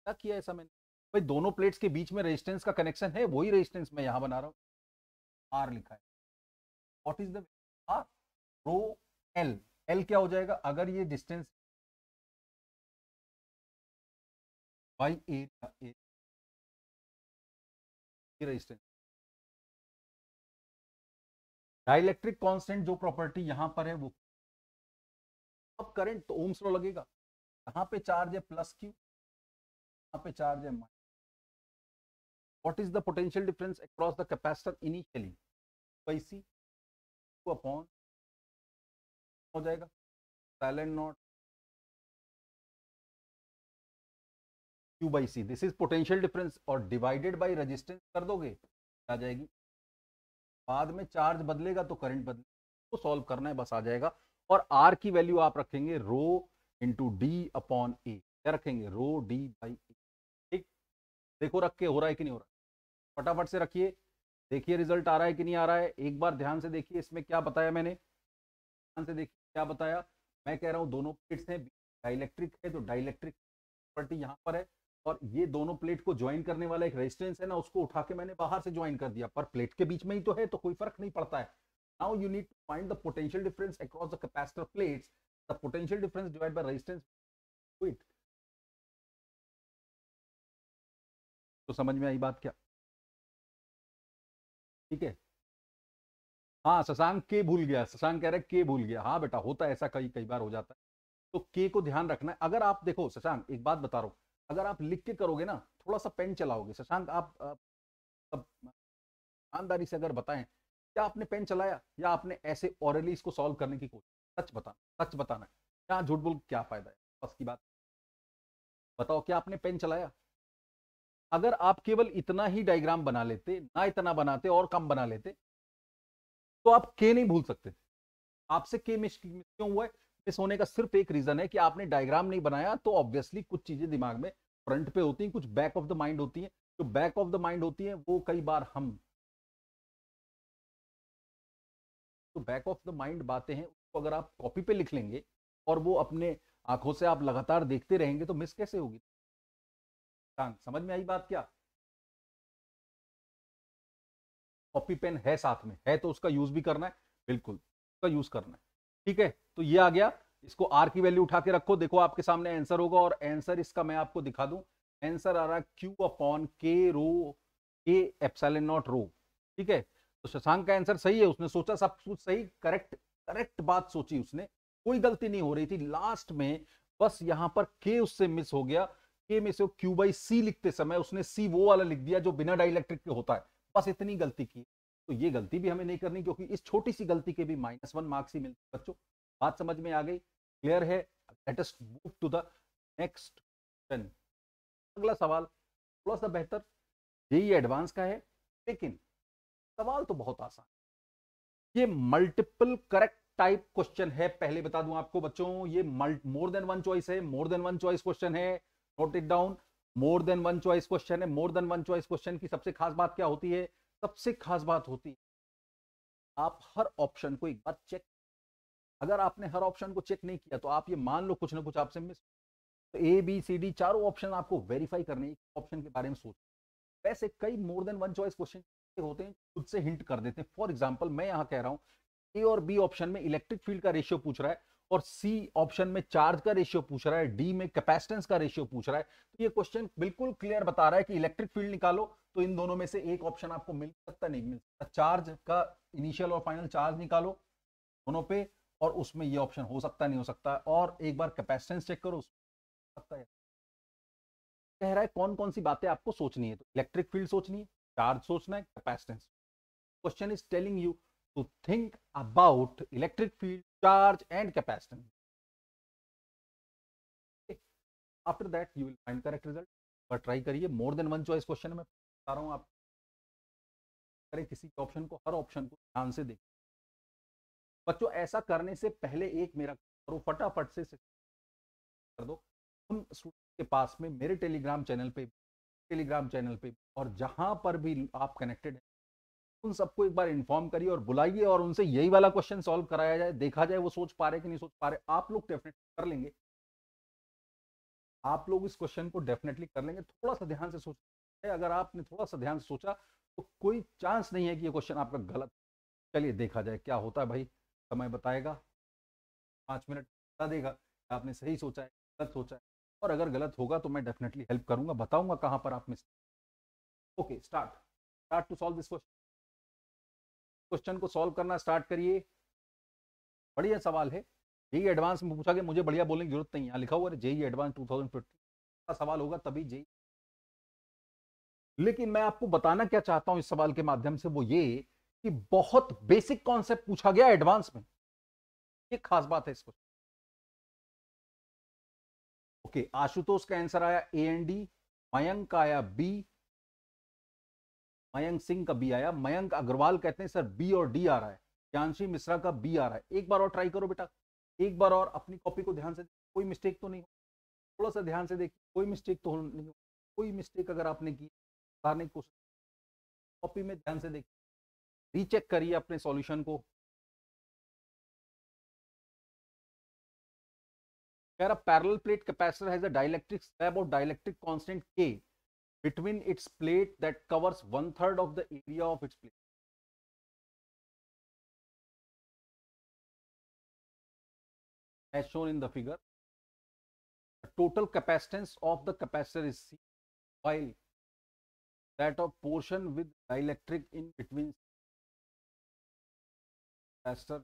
क्या किया ऐसा मैंने भाई दोनों प्लेट्स के बीच में रेजिस्टेंस का कनेक्शन है वही रेजिस्टेंस मैं यहां बना रहा हूं आर लिखा है what is the R rho L L क्या हो जाएगा अगर ये distance by area resistance dielectric constant जो प्रॉपर्टी यहां पर है वो अब करंट तो ओम्स लॉ लगेगा यहां पे चार्ज है प्लस क्यू यहां पे चार्ज है minus what is the potential difference across the capacitor initially by C 2 हो जाएगा epsilon naught Q by C this is potential difference और डिवाइडेड बाई रजिस्टेंस कर दोगे आ जाएगी बाद में चार्ज बदलेगा तो करंट बदलेगा तो सॉल्व करना है बस आ जाएगा और आर की वैल्यू आप रखेंगे rho into D upon A क्या रखेंगे रो डी बाई ए ठीक देखो रख के हो रहा है कि नहीं हो रहा फटाफट से रखिए देखिए रिजल्ट आ रहा है कि नहीं आ रहा है एक बार ध्यान से देखिए इसमें क्या बताया मैंने ध्यान से देखिए क्या बताया मैं कह रहा हूँ दोनों प्लेट्स हैं डाइलेक्ट्रिक है तो डाइलेक्ट्रिक प्रॉपर्टी यहाँ पर है और ये दोनों प्लेट को ज्वाइन करने वाला एक रेजिस्टेंस है ना उसको उठा के मैंने बाहर से ज्वाइन कर दिया पर प्लेट के बीच में ही तो है तो कोई फर्क नहीं पड़ता है now you need to find the potential difference across the capacitor plates the potential difference divide by resistance it तो समझ में आई बात क्या ठीक है हाँ शशांक के भूल गया शशांक कह रहा है के भूल गया हाँ बेटा होता है ऐसा कई कई बार हो जाता है तो के को ध्यान रखना है अगर आप देखो शशांक एक बात बता रहा हूं अगर आप लिख के करोगे ना थोड़ा सा पेन चलाओगे शशांक आप ईमानदारी से अगर बताएं क्या आपने पेन चलाया या आपने ऐसे ऑरली इसको सॉल्व करने की कोशिश सच बताना सच बताना क्या झूठ बोल क्या फायदा है बस की बात बताओ क्या आपने पेन चलाया अगर आप केवल इतना ही डायग्राम बना लेते ना इतना बनाते और कम बना लेते तो आप के नहीं भूल सकते आपसे के मिस क्यों हुआ है मिस होने का सिर्फ एक रीजन है कि आपने डायग्राम नहीं बनाया तो ऑब्वियसली कुछ चीजें दिमाग में फ्रंट पे होती हैं कुछ बैक ऑफ द माइंड होती हैं जो बैक ऑफ द माइंड होती है वो कई बार हम तो बैक ऑफ द माइंड बातें हैं उसको अगर आप कॉपी पे लिख लेंगे और वो अपने आंखों से आप लगातार देखते रहेंगे तो मिस कैसे होगी समझ में आई बात क्या कॉपी पेन है साथ में है तो उसका यूज भी करना है बिल्कुल उसका यूज करना है ठीक है तो ये आ गया इसको आर की वैल्यू उठा के रखो देखो आपके सामने आंसर होगा और आंसर इसका मैं आपको दिखा दूं आंसर आ रहा है क्यू अपॉन के रो ए एप्सलन नॉट रो ठीक है तो शशांक का आंसर सही है उसने सोचा सब कुछ सही करेक्ट करेक्ट बात सोची उसने कोई गलती नहीं हो रही थी लास्ट में बस यहां पर के उससे मिस हो गया के में से क्यू बाई सी लिखते समय उसने सी वो वाला लिख दिया जो बिना डाइलेक्ट्रिक के होता है बस इतनी गलती की तो ये गलती भी हमें नहीं करनी क्योंकि इस छोटी सी गलती के भी माइनस वन मार्क्स ही मिलते बच्चों बात समझ में आ गई क्लियर है let's move to the next question अगला सवाल थोड़ा सा बेहतर ये एडवांस का है लेकिन सवाल तो बहुत आसान ये मल्टीपल करेक्ट टाइप क्वेश्चन है पहले बता दूं आपको बच्चों ये मोर देन वन चॉइस है more than one choice question है note it down more than one choice question है more than one choice question की सबसे खास बात क्या होती है सबसे खास बात होती है आप हर ऑप्शन को एक बार चेक अगर आपने हर ऑप्शन को चेक नहीं किया तो आप ये मान लो कुछ ना कुछ आपसे मिस तो ए बी सी डी चारों ऑप्शन आपको वेरीफाई करने ऑप्शन के बारे में सोच वैसे कई more than one choice question होते हैं खुद से हिंट कर देते हैं फॉर एग्जाम्पल मैं यहाँ कह रहा हूँ ए और बी ऑप्शन में इलेक्ट्रिक फील्ड का रेशियो पूछ रहा है और सी ऑप्शन में चार्ज का रेशियो पूछ रहा है डी में कैपेसिटेंस का रेशियो पूछ रहा है तो ये क्वेश्चन बिल्कुल क्लियर बता रहा है कि इलेक्ट्रिक फील्ड निकालो तो इन दोनों में से एक ऑप्शन आपको मिल सकता नहीं मिल सकता चार्ज का इनिशियल और फाइनल चार्ज निकालो दोनों पे और उसमें ये ऑप्शन हो सकता नहीं हो सकता और एक बार कैपेसिटेंस चेक करो सकता है कह रहा है कौन कौन सी बातें आपको सोचनी है तो इलेक्ट्रिक फील्ड सोचनी है चार्ज सोचना है capacitance question is telling you to think about electric field charge and capacitance after that you will find correct result पर ट्राई करिए more than one choice question में बता रहा हूं आप करें किसी ऑप्शन को हर ऑप्शन को ध्यान से देखें बच्चों ऐसा करने से पहले एक मेरा करो फटाफट से कर दो उन स्टूडेंट के पास में मेरे टेलीग्राम चैनल पे टेलीग्राम चैनल पे और जहां पर भी आप कनेक्टेड हैं उन सबको एक बार इन्फॉर्म करिए और बुलाइए और उनसे यही वाला क्वेश्चन सॉल्व कराया जाए देखा जाए वो सोच पा रहे कि नहीं सोच पा रहे आप लोग डेफिनेटली कर लेंगे आप लोग इस क्वेश्चन को डेफिनेटली कर लेंगे थोड़ा सा ध्यान से सोच अगर आपने थोड़ा सा ध्यान से सोचा तो कोई चांस नहीं है कि ये क्वेश्चन आपका गलत चलिए देखा जाए क्या होता है भाई समय बताएगा पाँच मिनट बता देगा आपने सही सोचा है गलत सोचा है और अगर गलत होगा तो मैं डेफिनेटली हेल्प करूंगा बताऊंगा कहां पर आप miss okay start start to solve this question question को सॉल्व करना स्टार्ट करिए बढ़िया सवाल है जेई एडवांस e में पूछा गया मुझे बढ़िया बोलने की जरूरत नहीं यहाँ लिखा हुआ है जेई एडवांस टू का सवाल होगा तभी जेई e लेकिन मैं आपको बताना क्या चाहता हूँ इस सवाल के माध्यम से वो ये कि बहुत बेसिक कॉन्सेप्ट पूछा गया एडवांस में ये खास बात है इसको ओके आशुतोष का आंसर आया ए एन डी मयंक का आया बी मयंक सिंह का बी आया मयंक अग्रवाल कहते हैं सर बी और डी आ रहा है ज्ञानशी मिश्रा का बी आ रहा है एक बार और ट्राई करो बेटा एक बार और अपनी कॉपी को ध्यान से कोई मिस्टेक तो नहीं थोड़ा सा ध्यान से देखिए कोई मिस्टेक तो नहीं हो कोई मिस्टेक अगर आपने की सुधारने की कोशिश कॉपी में ध्यान से देखिए रीचेक करिए अपने सॉल्यूशन को where a parallel plate capacitor has a dielectric slab of dielectric constant K between its plate that covers one third of the area of its plate. As shown in the figure, the total capacitance of the capacitor is C, while that of portion with dielectric in between lesser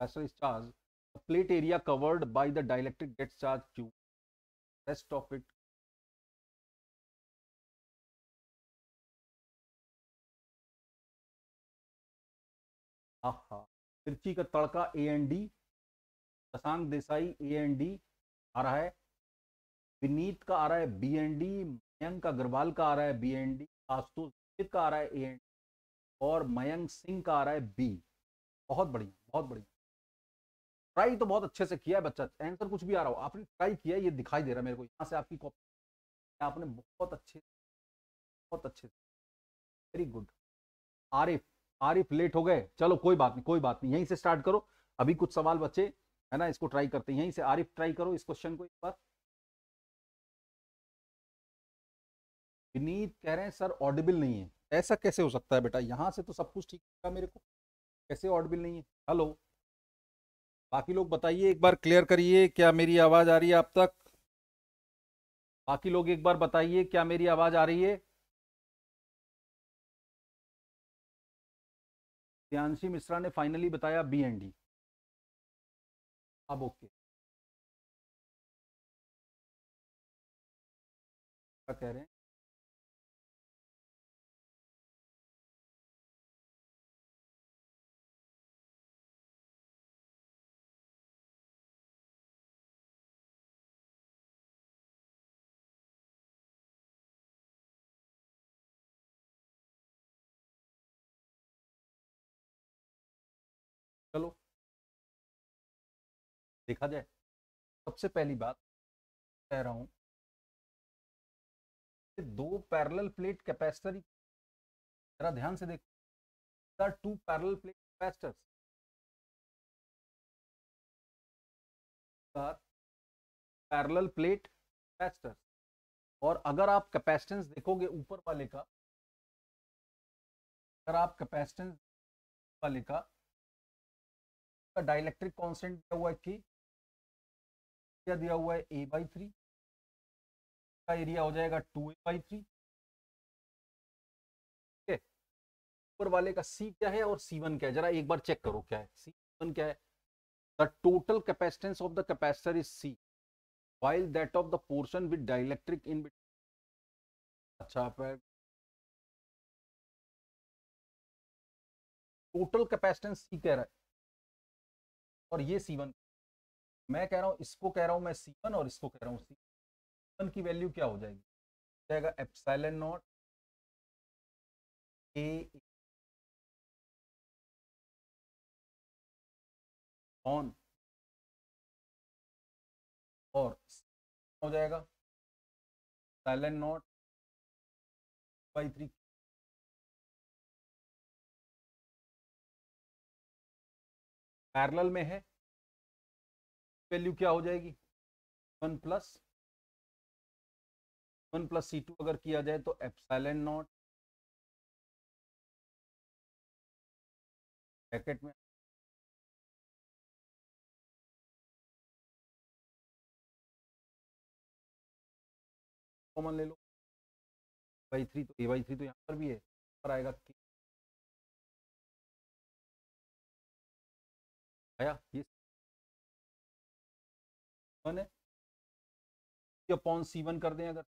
lesser is charged, the plate area covered by the dielectric gets charged Q. Rest of it आहा तिरछी का तड़का A and D Shashank Desai A and D आ रहा है विनीत का आ रहा है B and D Mayank Agarwal का आ रहा है बी एंड डी आशुतोष का आ रहा है ए एंड और मयंक सिंह का आ रहा है बी बहुत बढ़िया बहुत बढ़िया ट्राई तो बहुत अच्छे से किया है बच्चा आंसर कुछ भी आ रहा हो आपने ट्राई किया ये दिखाई दे रहा है मेरे को यहाँ से आपकी कॉपी आपने बहुत अच्छे बहुत अच्छे very good Arif Arif late हो गए चलो कोई बात नहीं कोई बात नहीं यहीं से स्टार्ट करो अभी कुछ सवाल बच्चे है ना इसको ट्राई करते हैं यहीं से आरिफ ट्राई करो इस क्वेश्चन को एक बार विनीत कह रहे हैं सर ऑडिबल नहीं है ऐसा कैसे हो सकता है बेटा यहाँ से तो सब कुछ ठीक है मेरे को कैसे ऑड बिल नहीं है हेलो बाकी लोग बताइए एक बार क्लियर करिए क्या मेरी आवाज़ आ रही है आप तक बाकी लोग एक बार बताइए क्या मेरी आवाज़ आ रही है श्यांशी मिश्रा ने फाइनली बताया बी एंड डी अब ओके क्या कह रहे हैं देखा जाए सबसे पहली बात कह रहा हूं दो पैरेलल प्लेट कैपेसिटर जरा ध्यान से देखो two parallel plate capacitor parallel plate capacitor और अगर आप कैपेसिटेंस देखोगे ऊपर वाले का अगर आप कैपेसिटेंस वाले का डायलैक्ट्रिक कॉन्सेंट क्या हुआ है कि क्या दिया हुआ है ए बाई थ्री का एरिया हो जाएगा टू ए बाई थ्री ऊपर वाले का सी क्या है और सी वन क्या है जरा एक बार चेक करो क्या है सी वन क्या है the total capacitance of the capacitor is C while that of the portion with dielectric in between अच्छा टोटल कैपेसिटेंस सी कह रहा है और ये सी वन मैं कह रहा हूँ इसको कह रहा हूँ मैं सी वन और इसको कह रहा हूँ सी वन की वैल्यू क्या हो जाएगी जाएगा एप्साइलन नॉट ए ऑन और हो जाएगा epsilon naught by three parallel में है वैल्यू क्या हो जाएगी one plus one plus C two अगर किया जाए तो एप्साइलेंट नॉट ब्रैकेट में कॉमन ले लो बाई थ्री तो ए बाई थ्री तो यहाँ पर भी है पर आएगा आया ये वन है अपॉन सी वन कर दें अगर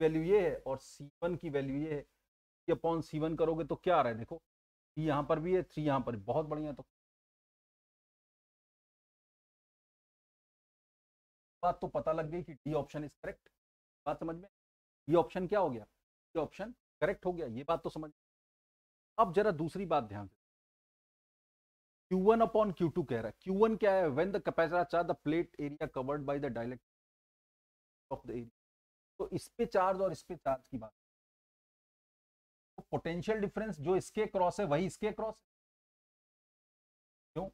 वैल्यू ये है और सी वन की वैल्यू ये है कि अपॉन सी वन करोगे तो क्या आ रहा है देखो थ्री यहाँ पर भी है थ्री यहाँ पर बहुत बढ़िया तो बात तो पता लग गई कि डी ऑप्शन इज करेक्ट बात समझ में ये ऑप्शन क्या हो गया ये ऑप्शन करेक्ट हो गया ये बात तो समझ अब जरा दूसरी बात ध्यान Q1 upon Q2 कह रहा है Q1 क्या है when the capacitor charge the plate area covered by the dielectric of the area तो इस पे चार्ज और इस पे चार्ज की बात तो पोटेंशियल डिफरेंस जो इसके क्रॉस है वही इसके क्रॉस क्यों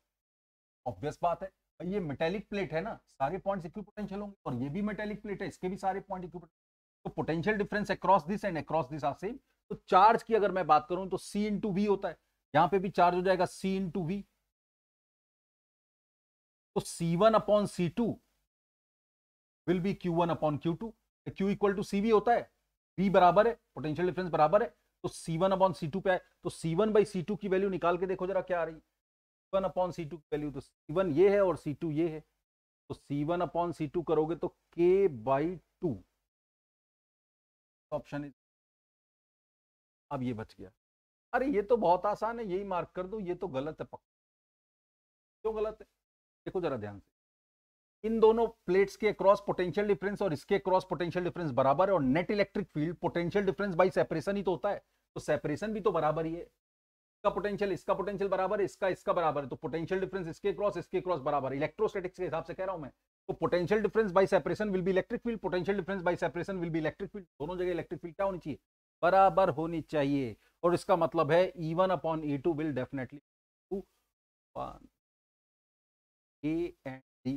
ऑब्वियस बात है ये मेटेलिक प्लेट है ना सारे पॉइंट्स इक्विपोटेंशियल होंगे और ये भी मेटेलिक प्लेट है इसके भी सारे पॉइंट इक्विपोटेंशियल तो potential difference across this and across this are same तो चार्ज की अगर मैं बात करूं तो c इंटू वी होता है यहां पे भी चार्ज हो जाएगा c इंटू वी तो C1 one upon C two will be Q one upon Q two Q equal to C V होता है V बराबर है पोटेंशियल डिफरेंस बराबर है तो C1 one upon C to पे आए तो C1 one by C two की वैल्यू निकाल के देखो जरा क्या आ रही है वन अपॉन सी टू की वैल्यू तो C1 वन ये है और C2 ये है तो C1 one upon C to करोगे तो K by two option is अब ये बच गया अरे ये तो बहुत आसान है यही मार्क कर दो ये तो गलत है पक्का क्यों गलत है देखो जरा ध्यान से इन दोनों प्लेट्स के क्रॉस पोटेंशियल डिफरेंस और इसके क्रॉस पोटेंशियल डिफरेंस बराबर है और net electric field potential difference by separation ही तो होता है तो सेपरेशन भी तो बराबर ही है इसका पोटेंशियल इसका पोटेंशियल बराबर है इसका इसका बराबर है तो पोटेंशियल डिफरेंस इसके क्रॉस इसके क्रॉस बराबर इलेक्ट्रोस्टेटिक्स के हिसाब से कह रहा हूं मैं तो potential difference by separation will be electric field potential difference by separation will be electric field दोनों जगह इलेक्ट्रिक फील्ड क्या होनी चाहिए बराबर होनी चाहिए और इसका मतलब है E one upon E two will definitely two one A and D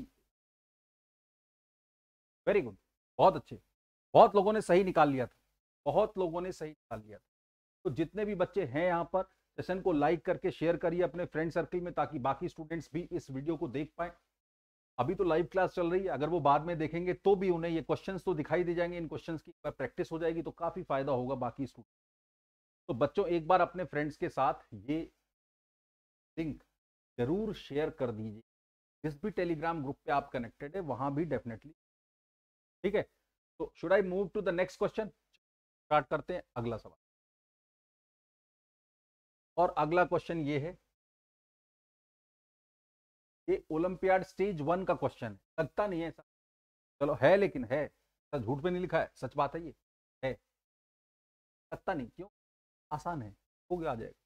very good बहुत अच्छे बहुत लोगों ने सही निकाल लिया था बहुत लोगों ने सही निकाल लिया था तो जितने भी बच्चे हैं यहाँ पर सेशन को लाइक करके शेयर करिए अपने फ्रेंड सर्कल में ताकि बाकी स्टूडेंट्स भी इस वीडियो को देख पाए अभी तो लाइव क्लास चल रही है अगर वो बाद में देखेंगे तो भी उन्हें ये क्वेश्चंस तो दिखाई दे जाएंगे इन क्वेश्चंस की अगर प्रैक्टिस हो जाएगी तो काफ़ी फायदा होगा बाकी स्टूडेंट तो बच्चों एक बार अपने फ्रेंड्स के साथ ये लिंक जरूर शेयर कर दीजिए जिस भी टेलीग्राम ग्रुप पे आप कनेक्टेड है वहां भी डेफिनेटली ठीक है तो should I move to the next question start करते हैं अगला सवाल और अगला क्वेश्चन ये है ये ओलंपियाड स्टेज वन का क्वेश्चन है लगता नहीं है चलो है लेकिन है ऐसा झूठ पे नहीं लिखा है सच बात है ये है लगता नहीं क्यों आसान है हो गया आ जाएगा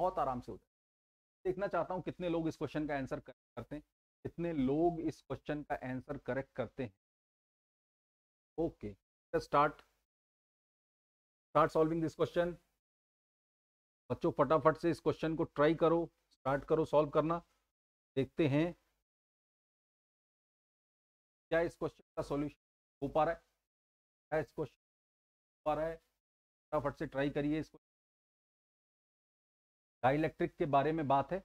बहुत आराम से हो जाएगा देखना चाहता हूँ कितने लोग इस क्वेश्चन का आंसर करते हैं कितने लोग इस क्वेश्चन का आंसर करेक्ट करते हैं okay start start solving this question बच्चों फटाफट से इस क्वेश्चन को ट्राई करो स्टार्ट करो सॉल्व करना देखते हैं क्या इस क्वेश्चन का सॉल्यूशन हो पा रहा है क्या इस क्वेश्चन हो पा रहा है फटाफट से ट्राई करिए इसको डाइलेक्ट्रिक के बारे में बात है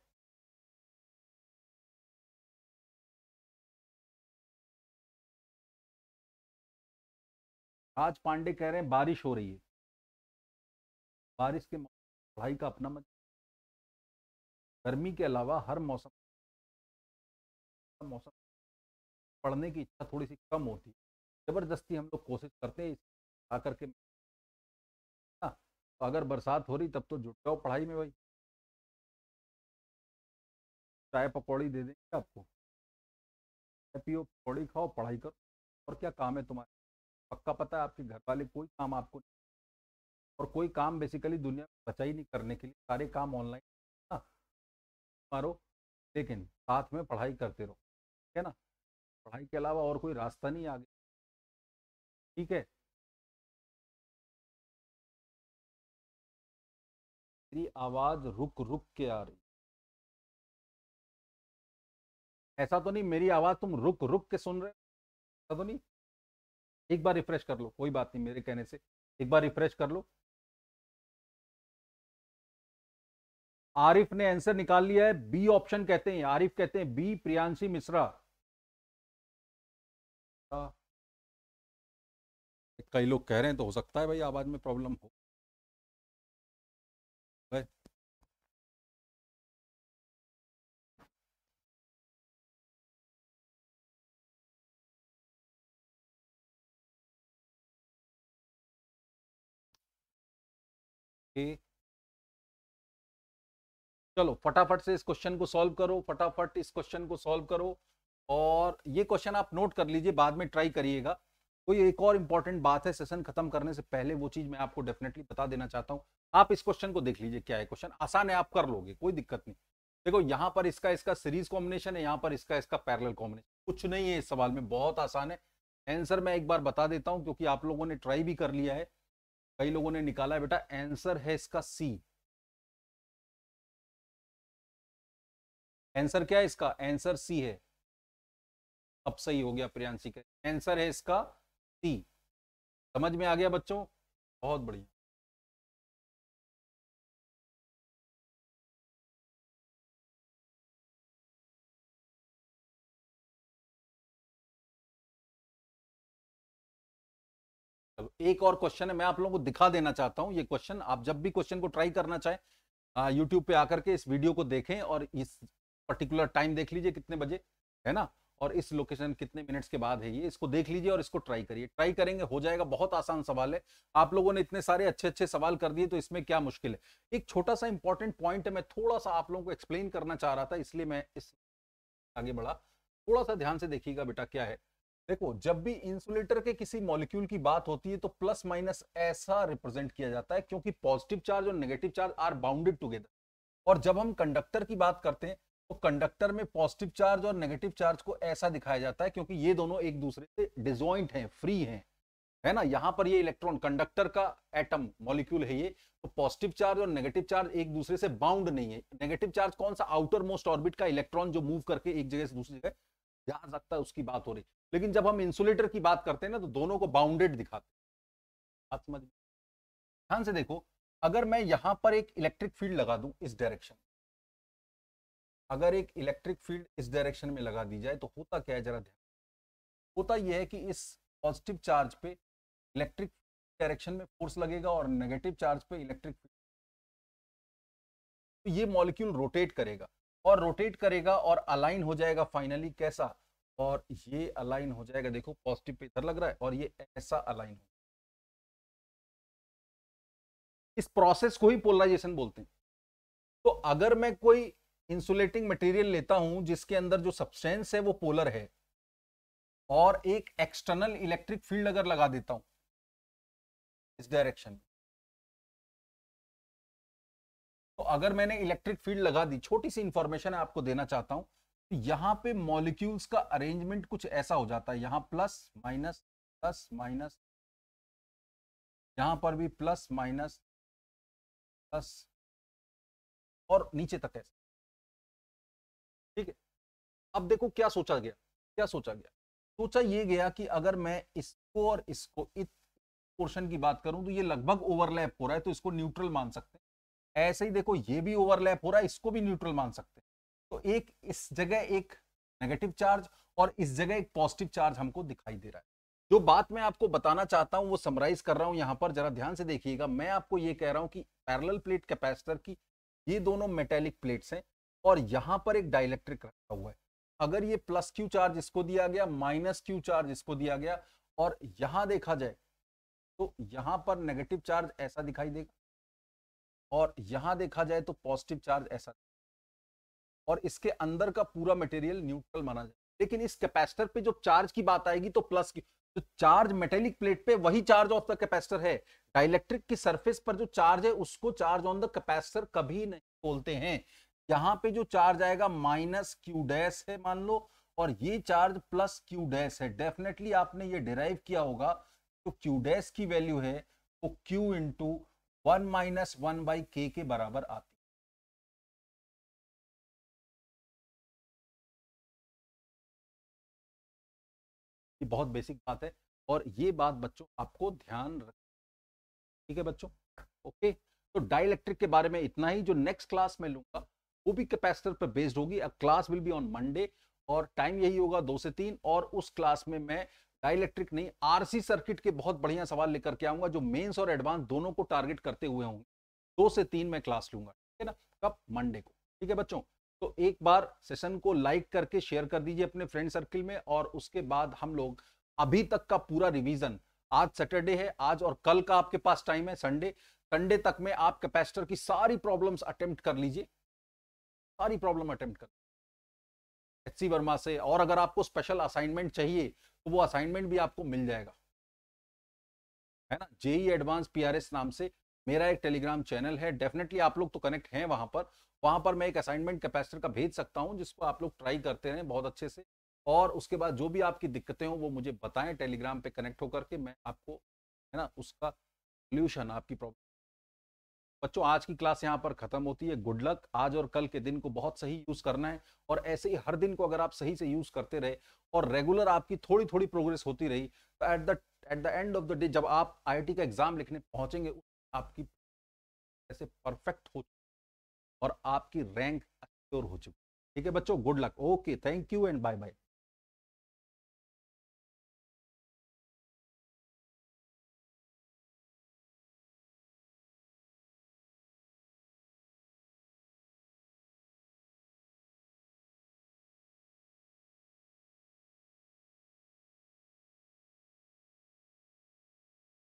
आज पांडे कह रहे हैं बारिश हो रही है बारिश के पढ़ाई का अपना मत गर्मी के अलावा हर मौसम मौसम पढ़ने की इच्छा थोड़ी सी कम होती है ज़बरदस्ती हम लोग कोशिश करते हैं के ना हाँ, तो अगर बरसात हो रही तब तो जुट जाओ पढ़ाई में भाई चाय पकौड़ी दे देंगे आपको पियो पकौड़ी खाओ पढ़ाई करो और क्या काम है तुम्हारे पक्का पता है आपके घर वाले कोई काम आपको और कोई काम बेसिकली दुनिया में बचा ही नहीं करने के लिए सारे काम ऑनलाइन ना मारो लेकिन साथ में पढ़ाई करते रहो ठीक है ना पढ़ाई के अलावा और कोई रास्ता नहीं आगे ठीक है मेरी आवाज रुक रुक के आ रही ऐसा तो नहीं मेरी आवाज तुम रुक रुक के सुन रहे हो ऐसा तो नहीं एक बार रिफ्रेश कर लो कोई बात नहीं मेरे कहने से एक बार रिफ्रेश कर लो आरिफ ने आंसर निकाल लिया है बी ऑप्शन कहते हैं आरिफ कहते हैं बी प्रियांशी मिश्रा हाँ। कई लोग कह रहे हैं तो हो सकता है भाई आवाज में प्रॉब्लम हो ओके चलो फटाफट से इस क्वेश्चन को सॉल्व करो फटाफट इस क्वेश्चन को सॉल्व करो और ये क्वेश्चन आप नोट कर लीजिए बाद में ट्राई करिएगा कोई एक और इंपॉर्टेंट बात है सेशन खत्म करने से पहले वो चीज मैं आपको डेफिनेटली बता देना चाहता हूँ आप इस क्वेश्चन को देख लीजिए क्या है क्वेश्चन आसान है आप कर लोगे कोई दिक्कत नहीं देखो यहाँ पर इसका इसका सीरीज कॉम्बिनेशन है यहाँ पर इसका इसका पैरल कॉम्बिनेशन कुछ नहीं है इस सवाल में बहुत आसान है आंसर मैं एक बार बता देता हूँ क्योंकि आप लोगों ने ट्राई भी कर लिया है कई लोगों ने निकाला है बेटा आंसर है इसका सी आंसर क्या है इसका आंसर सी है अब सही हो गया प्रियांशी का आंसर है इसका सी समझ में आ गया बच्चों बहुत बढ़िया एक और क्वेश्चन है मैं आप लोगों को दिखा देना चाहता हूं ये क्वेश्चन आप जब भी क्वेश्चन को ट्राई करना चाहें यूट्यूब पे आकर के इस वीडियो को देखें और इस पर्टिकुलर टाइम देख लीजिए कितने बजे है ना और इस लोकेशन कितने मिनट्स के बाद है ये इसको देख लीजिए और इसको ट्राई करिए ट्राई करेंगे हो जाएगा बहुत आसान सवाल है आप लोगों ने इतने सारे अच्छे अच्छे सवाल कर दिए तो इसमें क्या मुश्किल है एक छोटा सा इंपॉर्टेंट पॉइंट है मैं थोड़ा सा आप लोगों को एक्सप्लेन करना चाह रहा था इसलिए मैं इस आगे बढ़ा थोड़ा सा ध्यान से देखिएगा बेटा क्या है देखो जब भी इंसुलेटर के किसी मॉलिक्यूल की बात होती है तो प्लस माइनस ऐसा रिप्रेजेंट किया जाता है क्योंकि पॉजिटिव चार्ज और negative charge are bounded together और जब हम कंडक्टर की बात करते हैं तो कंडक्टर में पॉजिटिव चार्ज और नेगेटिव चार्ज को ऐसा दिखाया जाता है क्योंकि ये दोनों एक दूसरे से डिजॉइंट हैं फ्री हैं है ना यहाँ पर ये इलेक्ट्रॉन कंडक्टर का एटम मॉलिक्यूल है ये तो पॉजिटिव चार्ज और नेगेटिव चार्ज एक दूसरे से बाउंड नहीं है नेगेटिव चार्ज कौन सा आउटर मोस्ट ऑर्बिट का इलेक्ट्रॉन जो मूव करके एक जगह से दूसरी जगह जहां सकता है उसकी बात हो रही लेकिन जब हम इंसुलेटर की बात करते हैं ना तो दोनों को बाउंडेड दिखाते ध्यान से देखो अगर मैं यहां पर एक इलेक्ट्रिक फील्ड लगा दूं इस डायरेक्शन अगर एक इलेक्ट्रिक फील्ड इस डायरेक्शन में लगा दी जाए तो होता क्या है जरा ध्यान होता यह है कि इस पॉजिटिव चार्ज पे इलेक्ट्रिक डायरेक्शन में फोर्स लगेगा और नेगेटिव चार्ज पे इलेक्ट्रिक तो ये मॉलिक्यूल रोटेट करेगा और रोटेट करेगा और अलाइन हो जाएगा फाइनली कैसा और ये अलाइन हो जाएगा देखो पॉजिटिव पे इधर लग रहा है और ये ऐसा अलाइन हो इस प्रोसेस को ही पोलराइजेशन बोलते हैं तो अगर मैं कोई इंसुलेटिंग मटेरियल लेता हूं जिसके अंदर जो सब्सटेंस है वो पोलर है और एक एक्सटर्नल इलेक्ट्रिक फील्ड अगर लगा देता हूं इस डायरेक्शन में तो अगर मैंने इलेक्ट्रिक फील्ड लगा दी छोटी सी इंफॉर्मेशन आपको देना चाहता हूं तो यहाँ पे मॉलिक्यूल्स का अरेंजमेंट कुछ ऐसा हो जाता है यहां प्लस माइनस प्लस माइनस यहां पर भी प्लस माइनस प्लस और नीचे तक ऐसा ठीक है अब देखो क्या सोचा गया क्या सोचा गया सोचा ये गया कि अगर मैं इसको और इसको इस पोर्शन की बात करूं तो ये लगभग ओवरलैप हो रहा है तो इसको न्यूट्रल मान सकते हैं ऐसे ही देखो ये भी ओवरलैप हो रहा है इसको भी न्यूट्रल मान सकते हैं तो एक इस जगह एक नेगेटिव चार्ज और इस जगह एक पॉजिटिव चार्ज हमको दिखाई दे रहा है जो बात मैं आपको बताना चाहता हूं वो समराइज कर रहा हूं यहां पर जरा ध्यान से देखिएगा मैं आपको ये कह रहा हूं कि पैरल प्लेट कैपेसिटर की ये दोनों मेटेलिक प्लेट्स हैं और यहां पर एक डायलैक्ट्रिक रखा हुआ है अगर ये प्लस क्यू चार्ज इसको दिया गया माइनस क्यू चार्ज इसको दिया गया और यहां देखा जाए तो यहां पर नेगेटिव चार्ज ऐसा दिखाई देगा और यहां देखा जाए तो पॉजिटिव चार्ज ऐसा और इसके अंदर का पूरा मटेरियल न्यूट्रल माना जाए लेकिन इस कैपेसिटर पे जो चार्ज की बात आएगी तो प्लस की जो चार्ज मेटेलिक प्लेट पे वही चार्ज ऑफ द कैपेसिटर है डायलेक्ट्रिक की सरफेस पर जो चार्ज है उसको चार्ज ऑन द कैपेसिटर कभी नहीं बोलते हैं यहाँ पे जो चार्ज आएगा माइनस क्यू डैश है मान लो और ये चार्ज प्लस क्यू डैश है डेफिनेटली आपने ये डिराइव किया होगा तो क्यू डैश की वैल्यू है वो Q into one minus one by K K बराबर आती ये बहुत बेसिक बात है और ये बात बच्चों आपको ध्यान रख ठीक है बच्चों ओके तो डाइलेक्ट्रिक के बारे में इतना ही जो नेक्स्ट क्लास में लूंगा वो भी कैपेसिटर पर बेस्ड होगी अब class will be on Monday और टाइम यही होगा दो से तीन और उस क्लास में मैं डाइलेक्ट्रिक नहीं आरसी सर्किट के बहुत बढ़िया सवाल लेकर के आऊंगा जो मेंस और एडवांस दोनों को टारगेट करते हुए होंगे दो से तीन मैं क्लास लूंगा ठीक है ना कब मंडे को ठीक है बच्चों तो एक बार सेशन को लाइक करके शेयर कर दीजिए अपने फ्रेंड सर्किल में और उसके बाद हम लोग अभी तक का पूरा रिविजन आज सैटरडे है आज और कल का आपके पास टाइम है संडे संडे तक में आप कैपेसिटर की सारी प्रॉब्लम्स अटेम्प्ट कर लीजिए सारी प्रॉब्लम अटेम्प्ट कर एच वर्मा से और अगर आपको स्पेशल असाइनमेंट चाहिए तो वो असाइनमेंट भी आपको मिल जाएगा है ना जेई एडवांस पीआरएस नाम से मेरा एक टेलीग्राम चैनल है डेफिनेटली आप लोग तो कनेक्ट हैं वहां पर वहां पर मैं एक असाइनमेंट कैपेसिटर का भेज सकता हूं जिसको आप लोग ट्राई करते रहें बहुत अच्छे से और उसके बाद जो भी आपकी दिक्कतें हों वो मुझे बताएं टेलीग्राम पे कनेक्ट होकर के मैं आपको है ना उसका सोल्यूशन आपकी प्रॉब्लम बच्चों आज की क्लास यहाँ पर खत्म होती है गुड लक आज और कल के दिन को बहुत सही यूज करना है और ऐसे ही हर दिन को अगर आप सही से यूज करते रहे और रेगुलर आपकी थोड़ी थोड़ी प्रोग्रेस होती रही तो at the at the end of the day जब आप आई का एग्जाम लिखने पहुंचेंगे आपकी ऐसे परफेक्ट हो और आपकी रैंक हो चुकी ठीक है बच्चों good luck okay thank you and bye bye